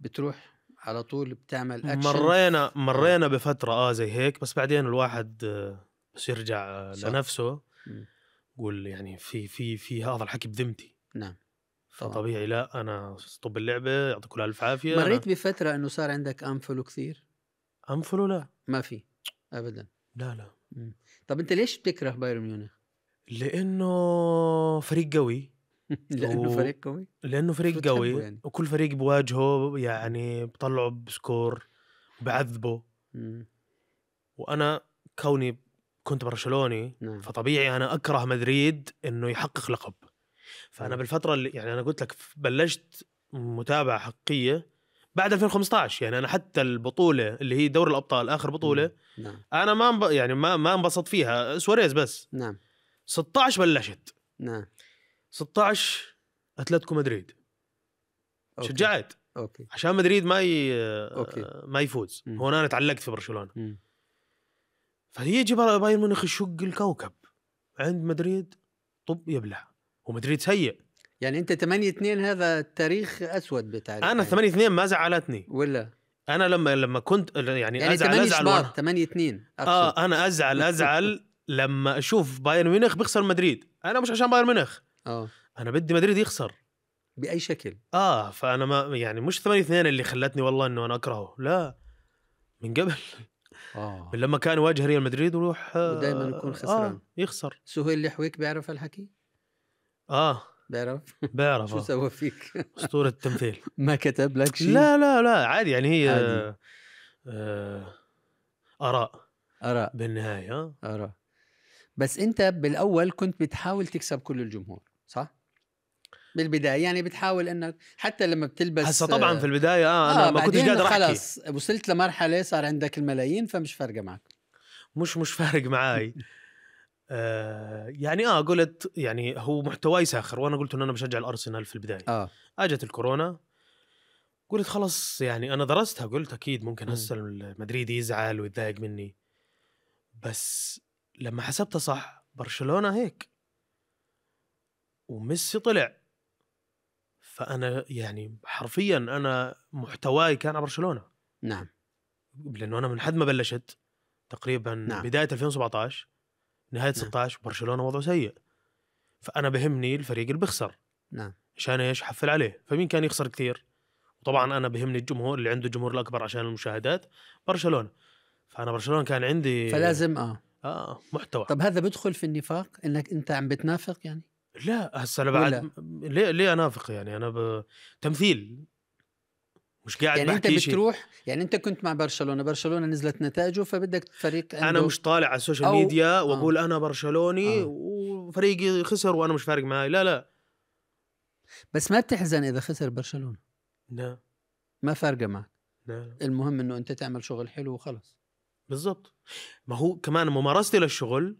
بتروح على طول بتعمل اكشن مرينا مرينا نعم. بفتره اه زي هيك بس بعدين الواحد آه، بس يرجع آه، صح. لنفسه يقول يعني في في في هذا الحكي بذمتي نعم طبعا. فطبيعي لا انا طب اللعبه يعطيكم الف عافيه مريت بفتره انه صار عندك انفلو كثير انفلو لا ما في ابدا لا لا مم. طب انت ليش بتكره بايرن ميونخ؟ لانه فريق قوي لانه و... فريق قوي لانه فريق قوي يعني. وكل فريق بواجهه يعني بطلعه بسكور بعذبه مم. وانا كوني كنت برشلوني نعم. فطبيعي انا اكره مدريد انه يحقق لقب فانا بالفتره اللي يعني انا قلت لك بلشت متابعه حقيقيه بعد 2015 يعني انا حتى البطوله اللي هي دوري الابطال اخر بطوله نعم. انا ما يعني ما ما انبسط فيها سواريز بس نعم 16 بلشت نعم 16 اتلتيكو مدريد أوكي. شجعت اوكي عشان مدريد ما ي... أوكي. ما يفوز مم. هون انا تعلقت في برشلونه مم. فيجي بايرن ميونخ يشق الكوكب عند مدريد طب يبلع ومدريد سيء يعني انت 8 2 هذا تاريخ اسود بتاع انا 8 2 ما زعلتني ولا انا لما لما كنت يعني, يعني ازعل ازعل 8 2 اه انا ازعل ازعل لما اشوف بايرن ميونخ بيخسر مدريد انا مش عشان بايرن ميونخ اه انا بدي مدريد يخسر باي شكل اه فانا ما يعني مش 8 2 اللي خلتني والله انه انا اكرهه لا من قبل اه من لما كان يواجه ريال مدريد ويروح آه ودائما يكون آه، خسران آه يخسر سهيل الحويك بيعرف الحكي؟ اه بيعرف؟ بيعرف شو آه. سوى فيك؟ اسطورة التمثيل ما كتب لك شيء؟ لا لا لا عادي يعني هي عادي. آه آراء آراء بالنهاية آه. آراء بس انت بالاول كنت بتحاول تكسب كل الجمهور صح بالبدايه يعني بتحاول انك حتى لما بتلبس هسه طبعا في البدايه اه انا آه ما كنتش قادر احكي خلص وصلت لمرحله صار عندك الملايين فمش فارقه معك مش مش فارق معاي آه يعني اه قلت يعني هو محتواي ساخر وانا قلت ان انا بشجع الارسنال في البدايه اه اجت الكورونا قلت خلص يعني انا درستها قلت اكيد ممكن هسه المدريد يزعل ويتضايق مني بس لما حسبتها صح برشلونه هيك وميسي طلع فانا يعني حرفيا انا محتواي كان على برشلونه نعم لانه انا من حد ما بلشت تقريبا نعم. بدايه 2017 نهايه نعم. 16 برشلونه وضعه سيء فانا بهمني الفريق اللي بيخسر نعم عشان ايش حفل عليه فمين كان يخسر كثير وطبعا انا بهمني الجمهور اللي عنده الجمهور الاكبر عشان المشاهدات برشلونه فانا برشلونه كان عندي فلازم اه اه محتوى طب هذا بيدخل في النفاق انك انت عم بتنافق يعني لا هسه انا بعد ليه ليه انافق يعني انا ب... تمثيل مش قاعد يعني انت بتروح شي. يعني انت كنت مع برشلونه برشلونه نزلت نتائجه فبدك فريق عنده انا مش طالع على السوشيال أو... ميديا آه. واقول آه. انا برشلوني آه. وفريقي خسر وانا مش فارق معي لا لا بس ما بتحزن اذا خسر برشلونه لا ما فارقه معك لا المهم انه انت تعمل شغل حلو وخلص بالظبط ما هو كمان ممارستي للشغل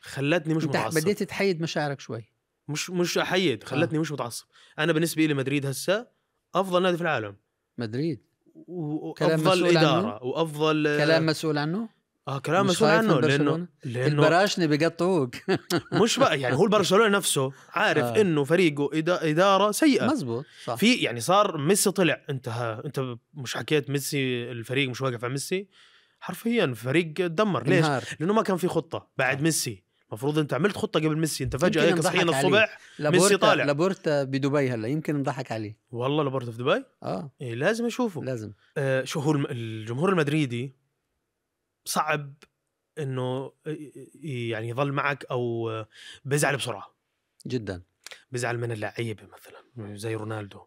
خلتني مش متعصب بديت تحيد مشاعرك شوي مش مش احيد خلتني آه. مش متعصب انا بالنسبه لي مدريد هسه افضل نادي في العالم مدريد وافضل اداره عنه؟ وافضل كلام مسؤول عنه اه كلام مسؤول عنه لانه لانه البراشنه بيقطعوك مش بقى يعني هو البرشلونه نفسه عارف آه. انه فريقه اداره سيئه مزبوط صح في يعني صار ميسي طلع انت ها انت مش حكيت ميسي الفريق مش واقف على ميسي حرفيا فريق دمر ليش؟ انهار. لانه ما كان في خطه بعد آه. ميسي المفروض انت عملت خطه قبل ميسي انت فجاه هيك صحينا الصبح ميسي طالع لابورتا بدبي هلا يمكن نضحك عليه والله لابورتا في دبي اه إيه لازم اشوفه لازم آه شو هو الجمهور المدريدي صعب انه يعني يظل معك او بيزعل بسرعه جدا بيزعل من اللعيبه مثلا زي رونالدو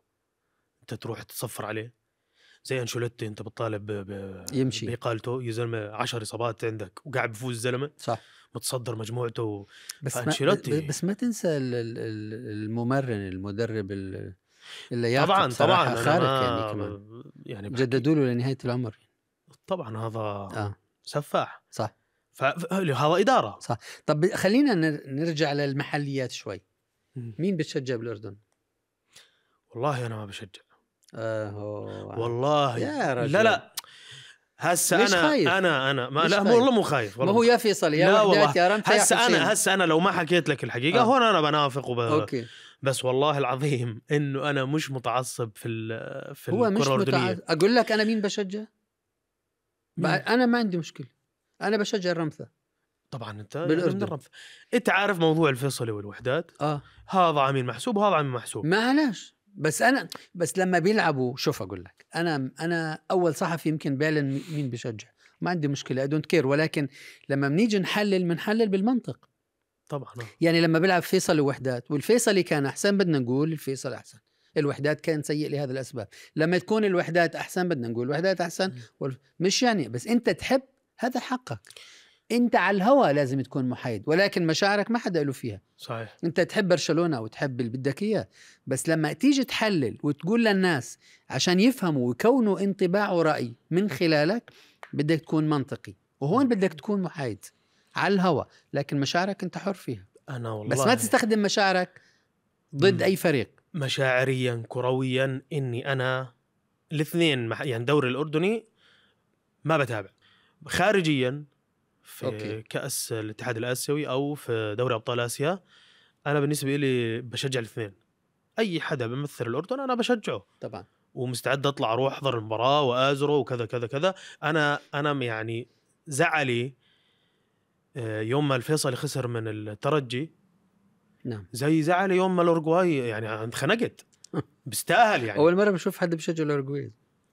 انت تروح تصفر عليه زي انشلوتي انت بتطالب ب... يمشي باقالته يا زلمه 10 اصابات عندك وقاعد بفوز زلمه صح متصدر مجموعته بس ما بس ما تنسى الممرن المدرب اللي طبعا طبعا خارق يعني كمان يعني جددوا له لنهايه العمر طبعا هذا آه. سفاح صح فهذا اداره صح طب خلينا نرجع للمحليات شوي مين بتشجع بالاردن؟ والله انا ما بشجع أهو. والله يا رجل لا لا هسه انا خايف؟ انا انا ما لا والله مو خايف والله ما هو يا فيصل يا وحدات يا رمت هسه انا هسه انا لو ما حكيت لك الحقيقه آه. هون انا بنافق وب... أوكي. بس والله العظيم انه انا مش متعصب في ال... في هو مش متعصب اقول لك انا مين بشجع؟ مين؟ انا ما عندي مشكله انا بشجع الرمثه طبعا انت يعني بالاردن انت عارف موضوع الفيصلي والوحدات اه هذا عميل محسوب وهذا عميل محسوب معلش بس انا بس لما بيلعبوا شوف اقول لك انا انا اول صحفي يمكن بعلن مين بشجع ما عندي مشكله اي دونت كير ولكن لما بنيجي نحلل بنحلل بالمنطق طبعا آه. يعني لما بيلعب فيصل ووحدات والفيصلي كان احسن بدنا نقول الفيصل احسن الوحدات كان سيء لهذا الاسباب لما تكون الوحدات احسن بدنا نقول الوحدات احسن مش يعني بس انت تحب هذا حقك انت على الهوى لازم تكون محايد ولكن مشاعرك ما حدا له فيها صحيح انت تحب برشلونه وتحب اللي بدك اياه بس لما تيجي تحلل وتقول للناس عشان يفهموا ويكونوا انطباع وراي من خلالك بدك تكون منطقي وهون بدك تكون محايد على الهوى لكن مشاعرك انت حر فيها انا والله بس ما تستخدم مشاعرك ضد اي فريق مشاعريا كرويا اني انا الاثنين يعني دوري الاردني ما بتابع خارجيا في أوكي. كاس الاتحاد الاسيوي او في دوري ابطال اسيا انا بالنسبه لي بشجع الاثنين اي حدا بيمثل الاردن انا بشجعه طبعا ومستعد اطلع اروح احضر المباراه وازره وكذا كذا كذا انا انا يعني زعلي آه، يوم ما الفيصل خسر من الترجي نعم زي زعلي يوم ما الاورجواي يعني انخنقت بيستاهل يعني اول مره بشوف حد بشجع الاورجواي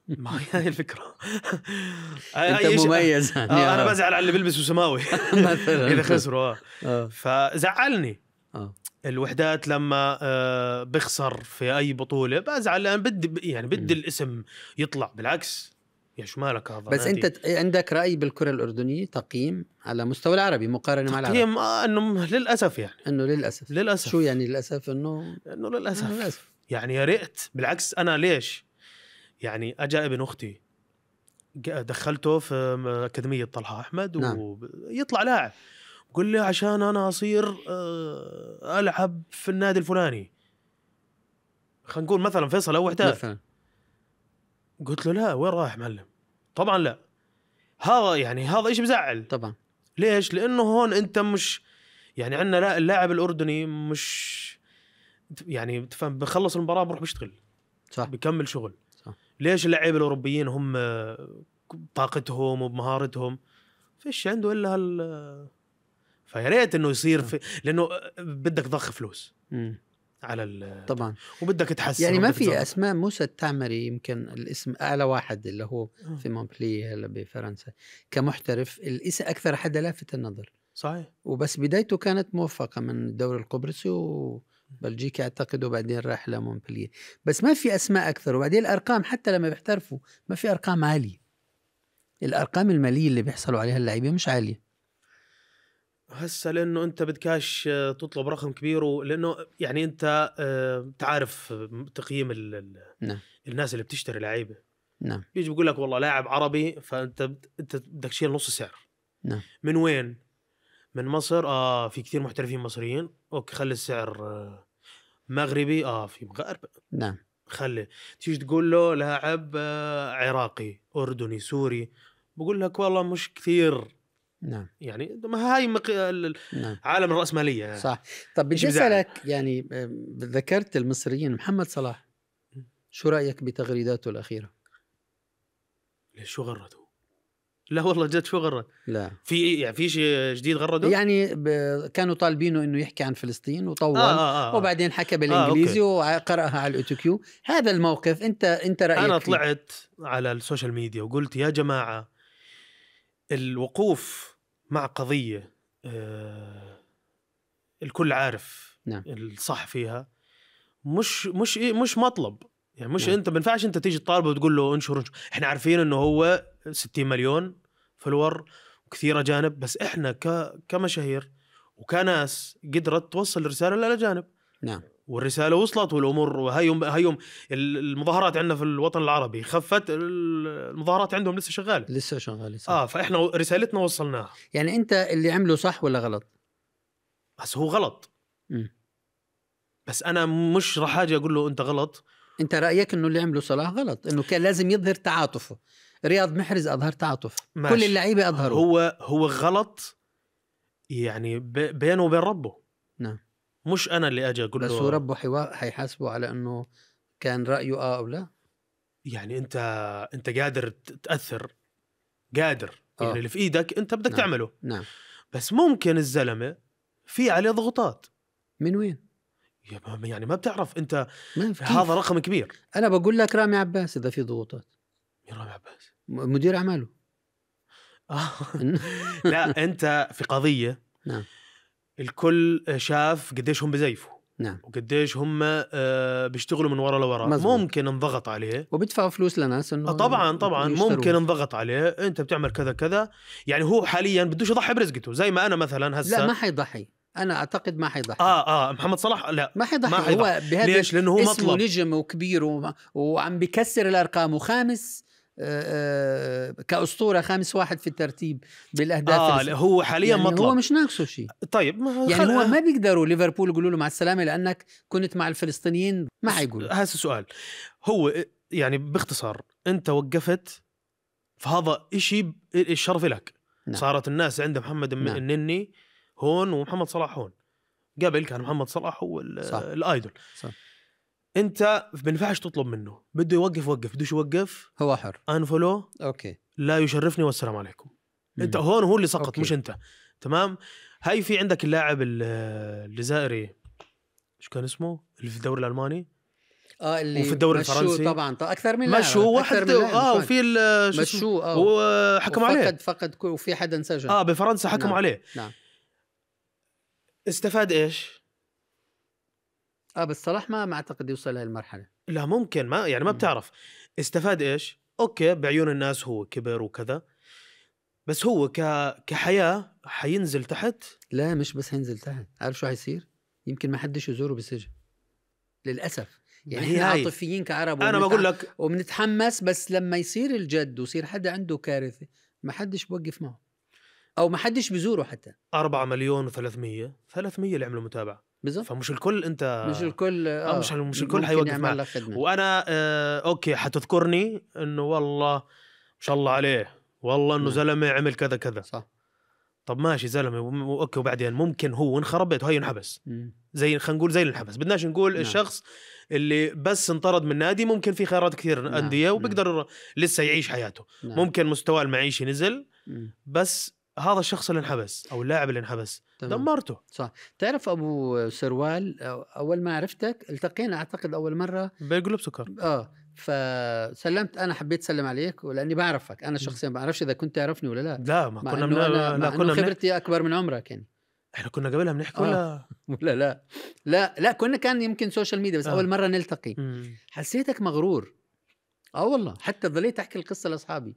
ما هي الفكره انت مميز يعني آه، انا بزعل على اللي بيلبسوا سماوي مثلا اذا خسروا اه, آه. فزعلني آه. الوحدات لما بخسر في اي بطوله بزعل لان بدي يعني بدي الاسم يطلع بالعكس يا شو مالك هذا بس انت عندك راي بالكره الاردنيه تقييم على مستوى العربي مقارنه مع العربي تقييم انه للاسف يعني انه للاسف للاسف شو يعني للاسف انه انه للاسف, إنه للأسف. يعني يا ريت بالعكس انا ليش يعني اجى ابن اختي دخلته في اكاديميه طلحه احمد نعم. ويطلع لاعب قل لي عشان انا اصير آه، العب في النادي الفلاني خلينا نقول مثلا فيصل او وحده مثلا قلت له لا وين رايح معلم طبعا لا هذا يعني هذا شيء مزعل طبعا ليش لانه هون انت مش يعني عندنا لا اللاعب الاردني مش يعني تفهم بخلص المباراه بروح بيشتغل صح بكمل شغل ليش اللعيبه الاوروبيين هم بطاقتهم آه، وبمهارتهم فيش عنده الا هال آه، فيا ريت انه يصير نعم. في لانه آه، بدك ضخ فلوس مم. على ال... طبعا وبدك تحسن يعني ما في تزور. اسماء موسى التعمري يمكن الاسم اعلى واحد اللي هو في مونبلي هلا بفرنسا كمحترف الاسم اكثر حدا لافت النظر صحيح وبس بدايته كانت موفقه من الدوري القبرصي و... بلجيكا اعتقد وبعدين راح لمونبلييه بس ما في اسماء اكثر وبعدين الارقام حتى لما بيحترفوا ما في ارقام عاليه الارقام الماليه اللي بيحصلوا عليها اللعيبه مش عاليه هسه لانه انت بدكاش آه، تطلب رقم كبير ولانه يعني انت آه، تعرف تقييم نعم. الناس اللي بتشتري لعيبه نعم بيجي بيقول لك والله لاعب عربي فانت انت بدك تشيل نص سعر نعم من وين؟ من مصر اه في كثير محترفين مصريين اوكي خلي السعر آه، مغربي اه في مغرب نعم خلي تيجي تقول له لاعب آه، عراقي اردني سوري بقول لك والله مش كثير نعم يعني ما هاي مق... نعم. عالم الراسماليه يعني. صح طب بدي اسالك يعني آه، ذكرت المصريين محمد صلاح شو رايك بتغريداته الاخيره؟ ليش شو غرته؟ لا والله جد شو غرد؟ لا في إيه؟ يعني في شيء جديد غرده؟ يعني ب... كانوا طالبينه انه يحكي عن فلسطين وطول آه آه آه. آه. وبعدين حكى آه، بالانجليزي آه وقراها على الاوتوكيو هذا الموقف انت انت رايك انا طلعت فيه؟ على السوشيال ميديا وقلت يا جماعه الوقوف مع قضيه آه الكل عارف نعم. الصح فيها مش مش إيه؟ مش مطلب يعني مش نعم. انت ما ينفعش انت تيجي تطالبه وتقول له انشر انشر احنا عارفين انه هو 60 مليون فلور وكثير اجانب بس احنا ك... كمشاهير وكناس قدرت توصل رساله للاجانب نعم والرساله وصلت والامور وهيهم هيهم المظاهرات عندنا في الوطن العربي خفت المظاهرات عندهم لسه شغاله لسه شغاله صح. اه فاحنا رسالتنا وصلناها يعني انت اللي عمله صح ولا غلط بس هو غلط م. بس انا مش راح اجي اقول له انت غلط انت رايك انه اللي عمله صلاح غلط انه كان لازم يظهر تعاطفه رياض محرز اظهر تعاطف ماشي. كل اللعيبه اظهروا هو هو غلط يعني بينه وبين ربه نعم مش انا اللي اجي اقول له بس هو ربه حوا... حيحاسبه على انه كان رايه اه او لا يعني انت انت قادر تاثر قادر أوه. يعني اللي في ايدك انت بدك نعم. تعمله نعم بس ممكن الزلمه في عليه ضغوطات من وين يعني ما بتعرف انت ما هذا رقم كبير انا بقول لك رامي عباس اذا في ضغوطات مين رامي عباس؟ مدير اعماله آه. لا انت في قضيه نعم الكل شاف قديش هم بزيفوا نعم وقديش هم آه، بيشتغلوا من ورا لورا مزبوط. ممكن انضغط عليه وبيدفعوا فلوس لناس انه آه، طبعا طبعا ممكن انضغط عليه انت بتعمل كذا كذا يعني هو حاليا بدوش يضحي برزقته زي ما انا مثلا هسه لا ما حيضحي انا اعتقد ما حيضحك اه اه محمد صلاح لا ما حيضحك, ما حيضحك. هو بهذا ليش لانه هو اسمه مطلب. نجم وكبير وما وعم بكسر الارقام وخامس آه، آه، كاسطوره خامس واحد في الترتيب بالاهداف اه هو حاليا يعني مطلب هو مش ناقصه شيء طيب ما يعني هو ما بيقدروا ليفربول يقولوا له مع السلامه لانك كنت مع الفلسطينيين ما حيقولوا هذا السؤال هو يعني باختصار انت وقفت فهذا شيء الشرف لك نعم. صارت الناس عند محمد نعم. النني هون ومحمد صلاح هون قبل كان محمد صلاح هو صح. الايدول صح. انت ما ينفعش تطلب منه بده يوقف وقف بدوش يوقف هو حر انفولو اوكي لا يشرفني والسلام عليكم مم. انت هون هو اللي سقط أوكي. مش انت تمام هاي في عندك اللاعب الجزائري شو كان اسمه اللي في الدوري الالماني اه اللي وفي الدوري الفرنسي طبعا طيب، اكثر من لاعب مشوه واحد اه وفي شو اسمه آه. وحكموا عليه فقد فقد وفي حدا انسجن اه بفرنسا حكموا نعم. عليه نعم استفاد ايش؟ اه بس صلاح ما ما اعتقد يوصل لهالمرحله لا ممكن ما يعني ما بتعرف استفاد ايش؟ اوكي بعيون الناس هو كبر وكذا بس هو ك... كحياه حينزل تحت لا مش بس حينزل تحت عارف شو حيصير؟ يمكن ما حدش يزوره بالسجن للاسف يعني احنا عاطفيين كعرب انا بقول لك وبنتحمس بس لما يصير الجد ويصير حدا عنده كارثه ما حدش بوقف معه او ما حدش بيزوره حتى 4 مليون و300 300 اللي عملوا متابعه بالظبط فمش الكل انت مش الكل آه, آه، مش مش الكل حيوقف معك وانا آه اوكي حتذكرني انه والله ما شاء الله عليه والله انه زلمه عمل كذا كذا صح طب ماشي زلمه اوكي وبعدين ممكن هو انخربت وهي انحبس زي خلينا نقول زي اللي انحبس بدناش نقول نعم. الشخص اللي بس انطرد من نادي ممكن في خيارات كثير نعم. انديه نعم. وبيقدر نعم. لسه يعيش حياته نعم. ممكن مستواه المعيشي نزل نعم. بس هذا الشخص اللي انحبس او اللاعب اللي انحبس دمرته صح تعرف ابو سروال اول ما عرفتك التقينا اعتقد اول مره بقلوب سكر اه فسلمت انا حبيت اسلم عليك ولاني بعرفك انا شخصيا ما بعرفش اذا كنت تعرفني ولا لا لا ما كنا من... لا, لا كنا خبرتي اكبر من عمرك يعني احنا كنا قبلها بنحكي ولا آه. ولا لا لا لا كنا كان يمكن سوشيال ميديا بس آه. اول مره نلتقي مم. حسيتك مغرور اه والله حتى ضليت احكي القصه لاصحابي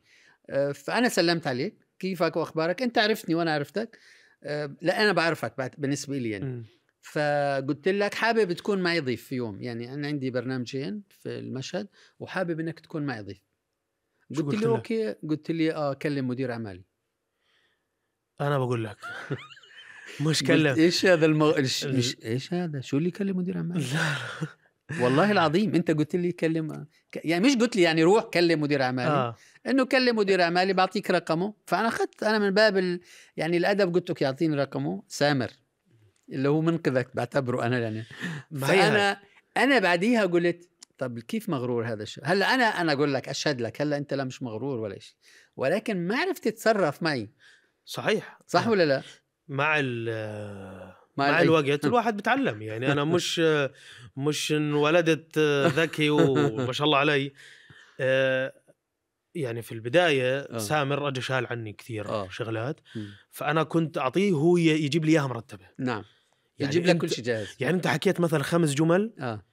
آه، فانا سلمت عليك كيفك واخبارك انت عرفتني وانا عرفتك آه، لا انا بعرفك بالنسبه لي يعني فقلت لك حابب تكون معي ضيف في يوم يعني انا عندي برنامجين في المشهد وحابب انك تكون معي ضيف قلت لي اوكي قلت لي اه كلم مدير اعمالي انا بقول لك مش كلم ايش هذا المو... ايش, ايش هذا شو اللي كلم مدير اعمالي لا والله العظيم انت قلت لي كلم يعني مش قلت لي يعني روح كلم مدير اعمالي آه. انه كلم مدير اعمالي بعطيك رقمه فانا اخذت انا من باب ال... يعني الادب قلت لك يعطيني رقمه سامر اللي هو منقذك بعتبره انا يعني فانا انا بعديها قلت طب كيف مغرور هذا الشيء هلا انا انا اقول لك اشهد لك هلا انت لا مش مغرور ولا شيء ولكن ما عرفت تتصرف معي صحيح صح ولا لا مع ال مع, مع الوقت نعم. الواحد بتعلم يعني انا نعم. مش مش انولدت ذكي وما شاء الله علي آه، يعني في البدايه آه. سامر اجى شال عني كثير آه. شغلات فانا كنت اعطيه هو يجيب لي اياها مرتبه نعم يعني يجيب لك كل شيء جاهز يعني انت حكيت مثلا خمس جمل آه.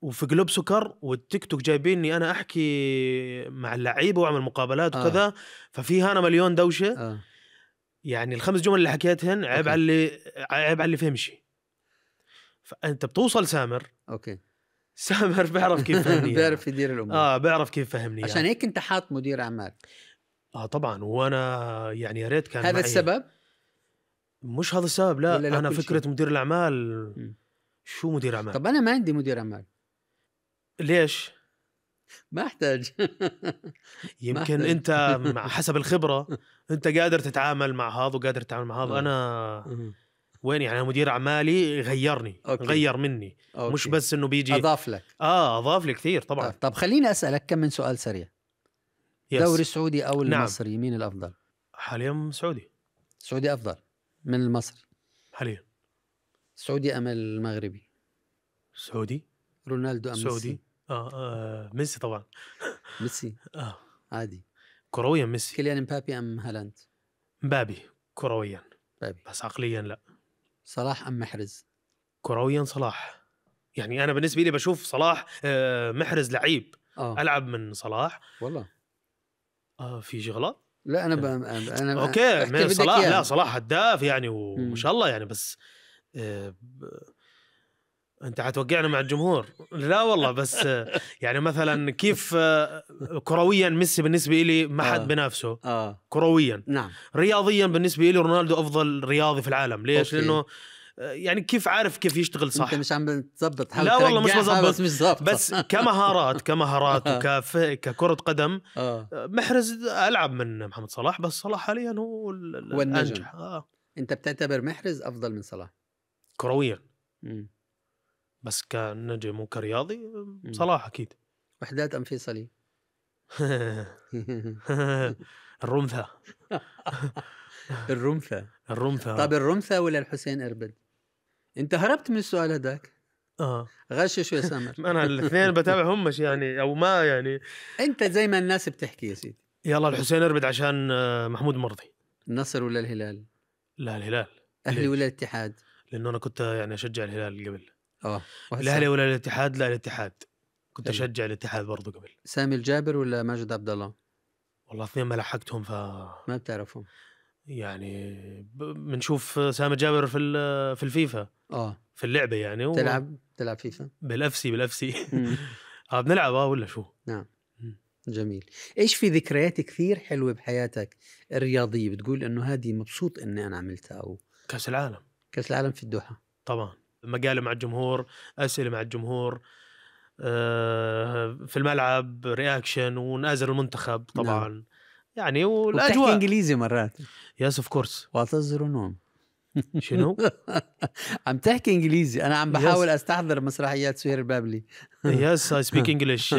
وفي قلوب سكر والتيك توك جايبيني انا احكي مع اللعيبه واعمل مقابلات آه. وكذا ففيها انا مليون دوشه آه. يعني الخمس جمل اللي حكيتهن عيب على اللي عيب على اللي فهم شيء فانت بتوصل سامر اوكي سامر بيعرف كيف فهمني يعني. بيعرف يدير الامور اه بيعرف كيف فهمني عشان يعني. هيك انت حاط مدير اعمال اه طبعا وانا يعني يا ريت كان هذا معي. السبب مش هذا السبب لا, لا انا فكره شيء. مدير الاعمال م. شو مدير اعمال طب انا ما عندي مدير اعمال ليش ما احتاج يمكن ما انت مع حسب الخبره انت قادر تتعامل مع هذا وقادر تتعامل مع هذا نعم. انا وين يعني مدير اعمالي غيرني أوكي. غير مني أوكي. مش بس انه بيجي اضاف لك اه اضاف لي كثير طبعا آه. طب خليني اسالك كم من سؤال سريع يس. دوري سعودي او نعم. المصري نعم. مين الافضل حاليا سعودي سعودي افضل من المصري حاليا سعودي ام المغربي سعودي رونالدو ام سعودي آه،, اه, ميسي طبعا ميسي اه عادي كرويا ميسي كيليان مبابي ام هالاند؟ مبابي كرويا مبابي بس عقليا لا صلاح ام محرز؟ كرويا صلاح يعني انا بالنسبه لي بشوف صلاح آه محرز لعيب أوه. العب من صلاح والله اه في غلط لا انا يعني ب... انا اوكي صلاح يعني. لا صلاح هداف يعني وما شاء الله يعني بس آه ب... انت حتوقعنا مع الجمهور لا والله بس آه، يعني مثلا كيف آه، كرويا ميسي بالنسبه لي ما حد آه. بنافسه كرويا نعم رياضيا بالنسبه لي رونالدو افضل رياضي في العالم ليش أوكي. لانه يعني كيف عارف كيف يشتغل صح انت مش عم تظبط لا والله مش مظبط بس بس كمهارات كمهارات وكف ككره قدم محرز العب من محمد صلاح بس صلاح حاليا هو الانجح آه. انت بتعتبر محرز افضل من صلاح كرويا مم. بس كنجم وكرياضي صلاح اكيد وحدات فيصلي الرمثة الرمثة الرمثة طب الرمثة ولا الحسين اربد؟ انت هربت من السؤال هذاك اه غشش يا سامر انا الاثنين بتابعهم يعني او ما يعني انت زي ما الناس بتحكي يا سيدي يلا الحسين اربد عشان آه، محمود مرضي النصر ولا الهلال؟ لا الهلال اهلي ولا الاتحاد؟ لانه انا كنت يعني اشجع الهلال قبل اه الاهلي ولا الاتحاد لا الاتحاد كنت جميل. اشجع الاتحاد برضو قبل سامي الجابر ولا ماجد عبد الله والله اثنين ما لحقتهم ف ما بتعرفهم يعني بنشوف سامي جابر في في الفيفا اه في اللعبه يعني و... تلعب تلعب فيفا بالافسي بالافسي اه بنلعب اه ولا شو نعم جميل ايش في ذكريات كثير حلوه بحياتك الرياضيه بتقول انه هذه مبسوط اني انا عملتها او كاس العالم كاس العالم في الدوحه طبعا مقاله مع الجمهور اسئله مع الجمهور آه، في الملعب رياكشن ونازل المنتخب نعم. طبعا نعم. يعني والاجواء انجليزي مرات يس اوف كورس نوم شنو؟ عم تحكي انجليزي انا عم بحاول yes. استحضر مسرحيات سهير البابلي يس اي سبيك انجلش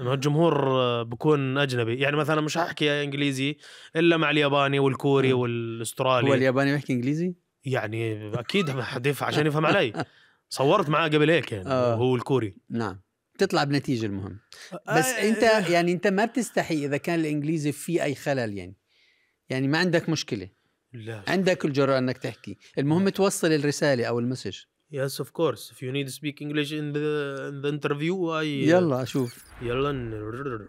الجمهور آه، بكون اجنبي يعني مثلا مش احكي انجليزي الا مع الياباني والكوري نعم. والاسترالي هو الياباني بيحكي انجليزي؟ يعني اكيد حد يفهم عشان يفهم علي صورت معاه قبل هيك يعني آه. هو الكوري نعم تطلع بنتيجه المهم آه، بس آه، انت يعني انت ما بتستحي اذا كان الانجليزي في اي خلل يعني يعني ما عندك مشكله لا عندك الجرأة انك تحكي المهم نعم. توصل الرسالة او المسج يس اوف كورس if you need to speak English in the, in interview I uh, يلا اشوف يلا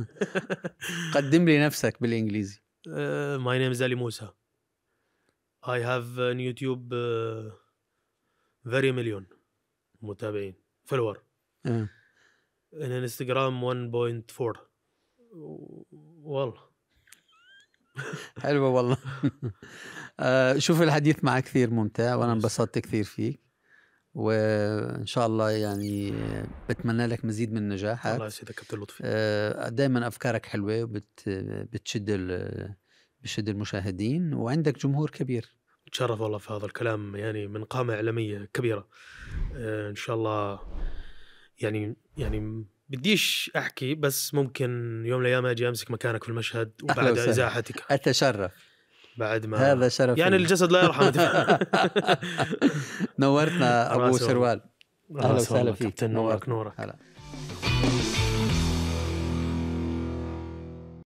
قدم لي نفسك بالانجليزي ماي uh, My name is موسى I have uh, on YouTube uh, very million متابعين فلور إيه. ان انستغرام 1.4 والله حلوه والله آه، شوف الحديث معك كثير ممتع وانا انبسطت كثير فيك وان شاء الله يعني بتمنى لك مزيد من النجاح الله يسعدك كابتن لطفي آه، دائما افكارك حلوه بتشد بشد المشاهدين وعندك جمهور كبير تشرف والله في هذا الكلام يعني من قامة إعلامية كبيرة آه، إن شاء الله يعني يعني بديش أحكي بس ممكن يوم من الأيام أجي أمسك مكانك في المشهد وبعد إزاحتك أتشرف بعد ما هذا شرف يعني الجسد لا يرحم نورتنا أبو سروال أهلا وسهلا فيك نورك نورك هلا.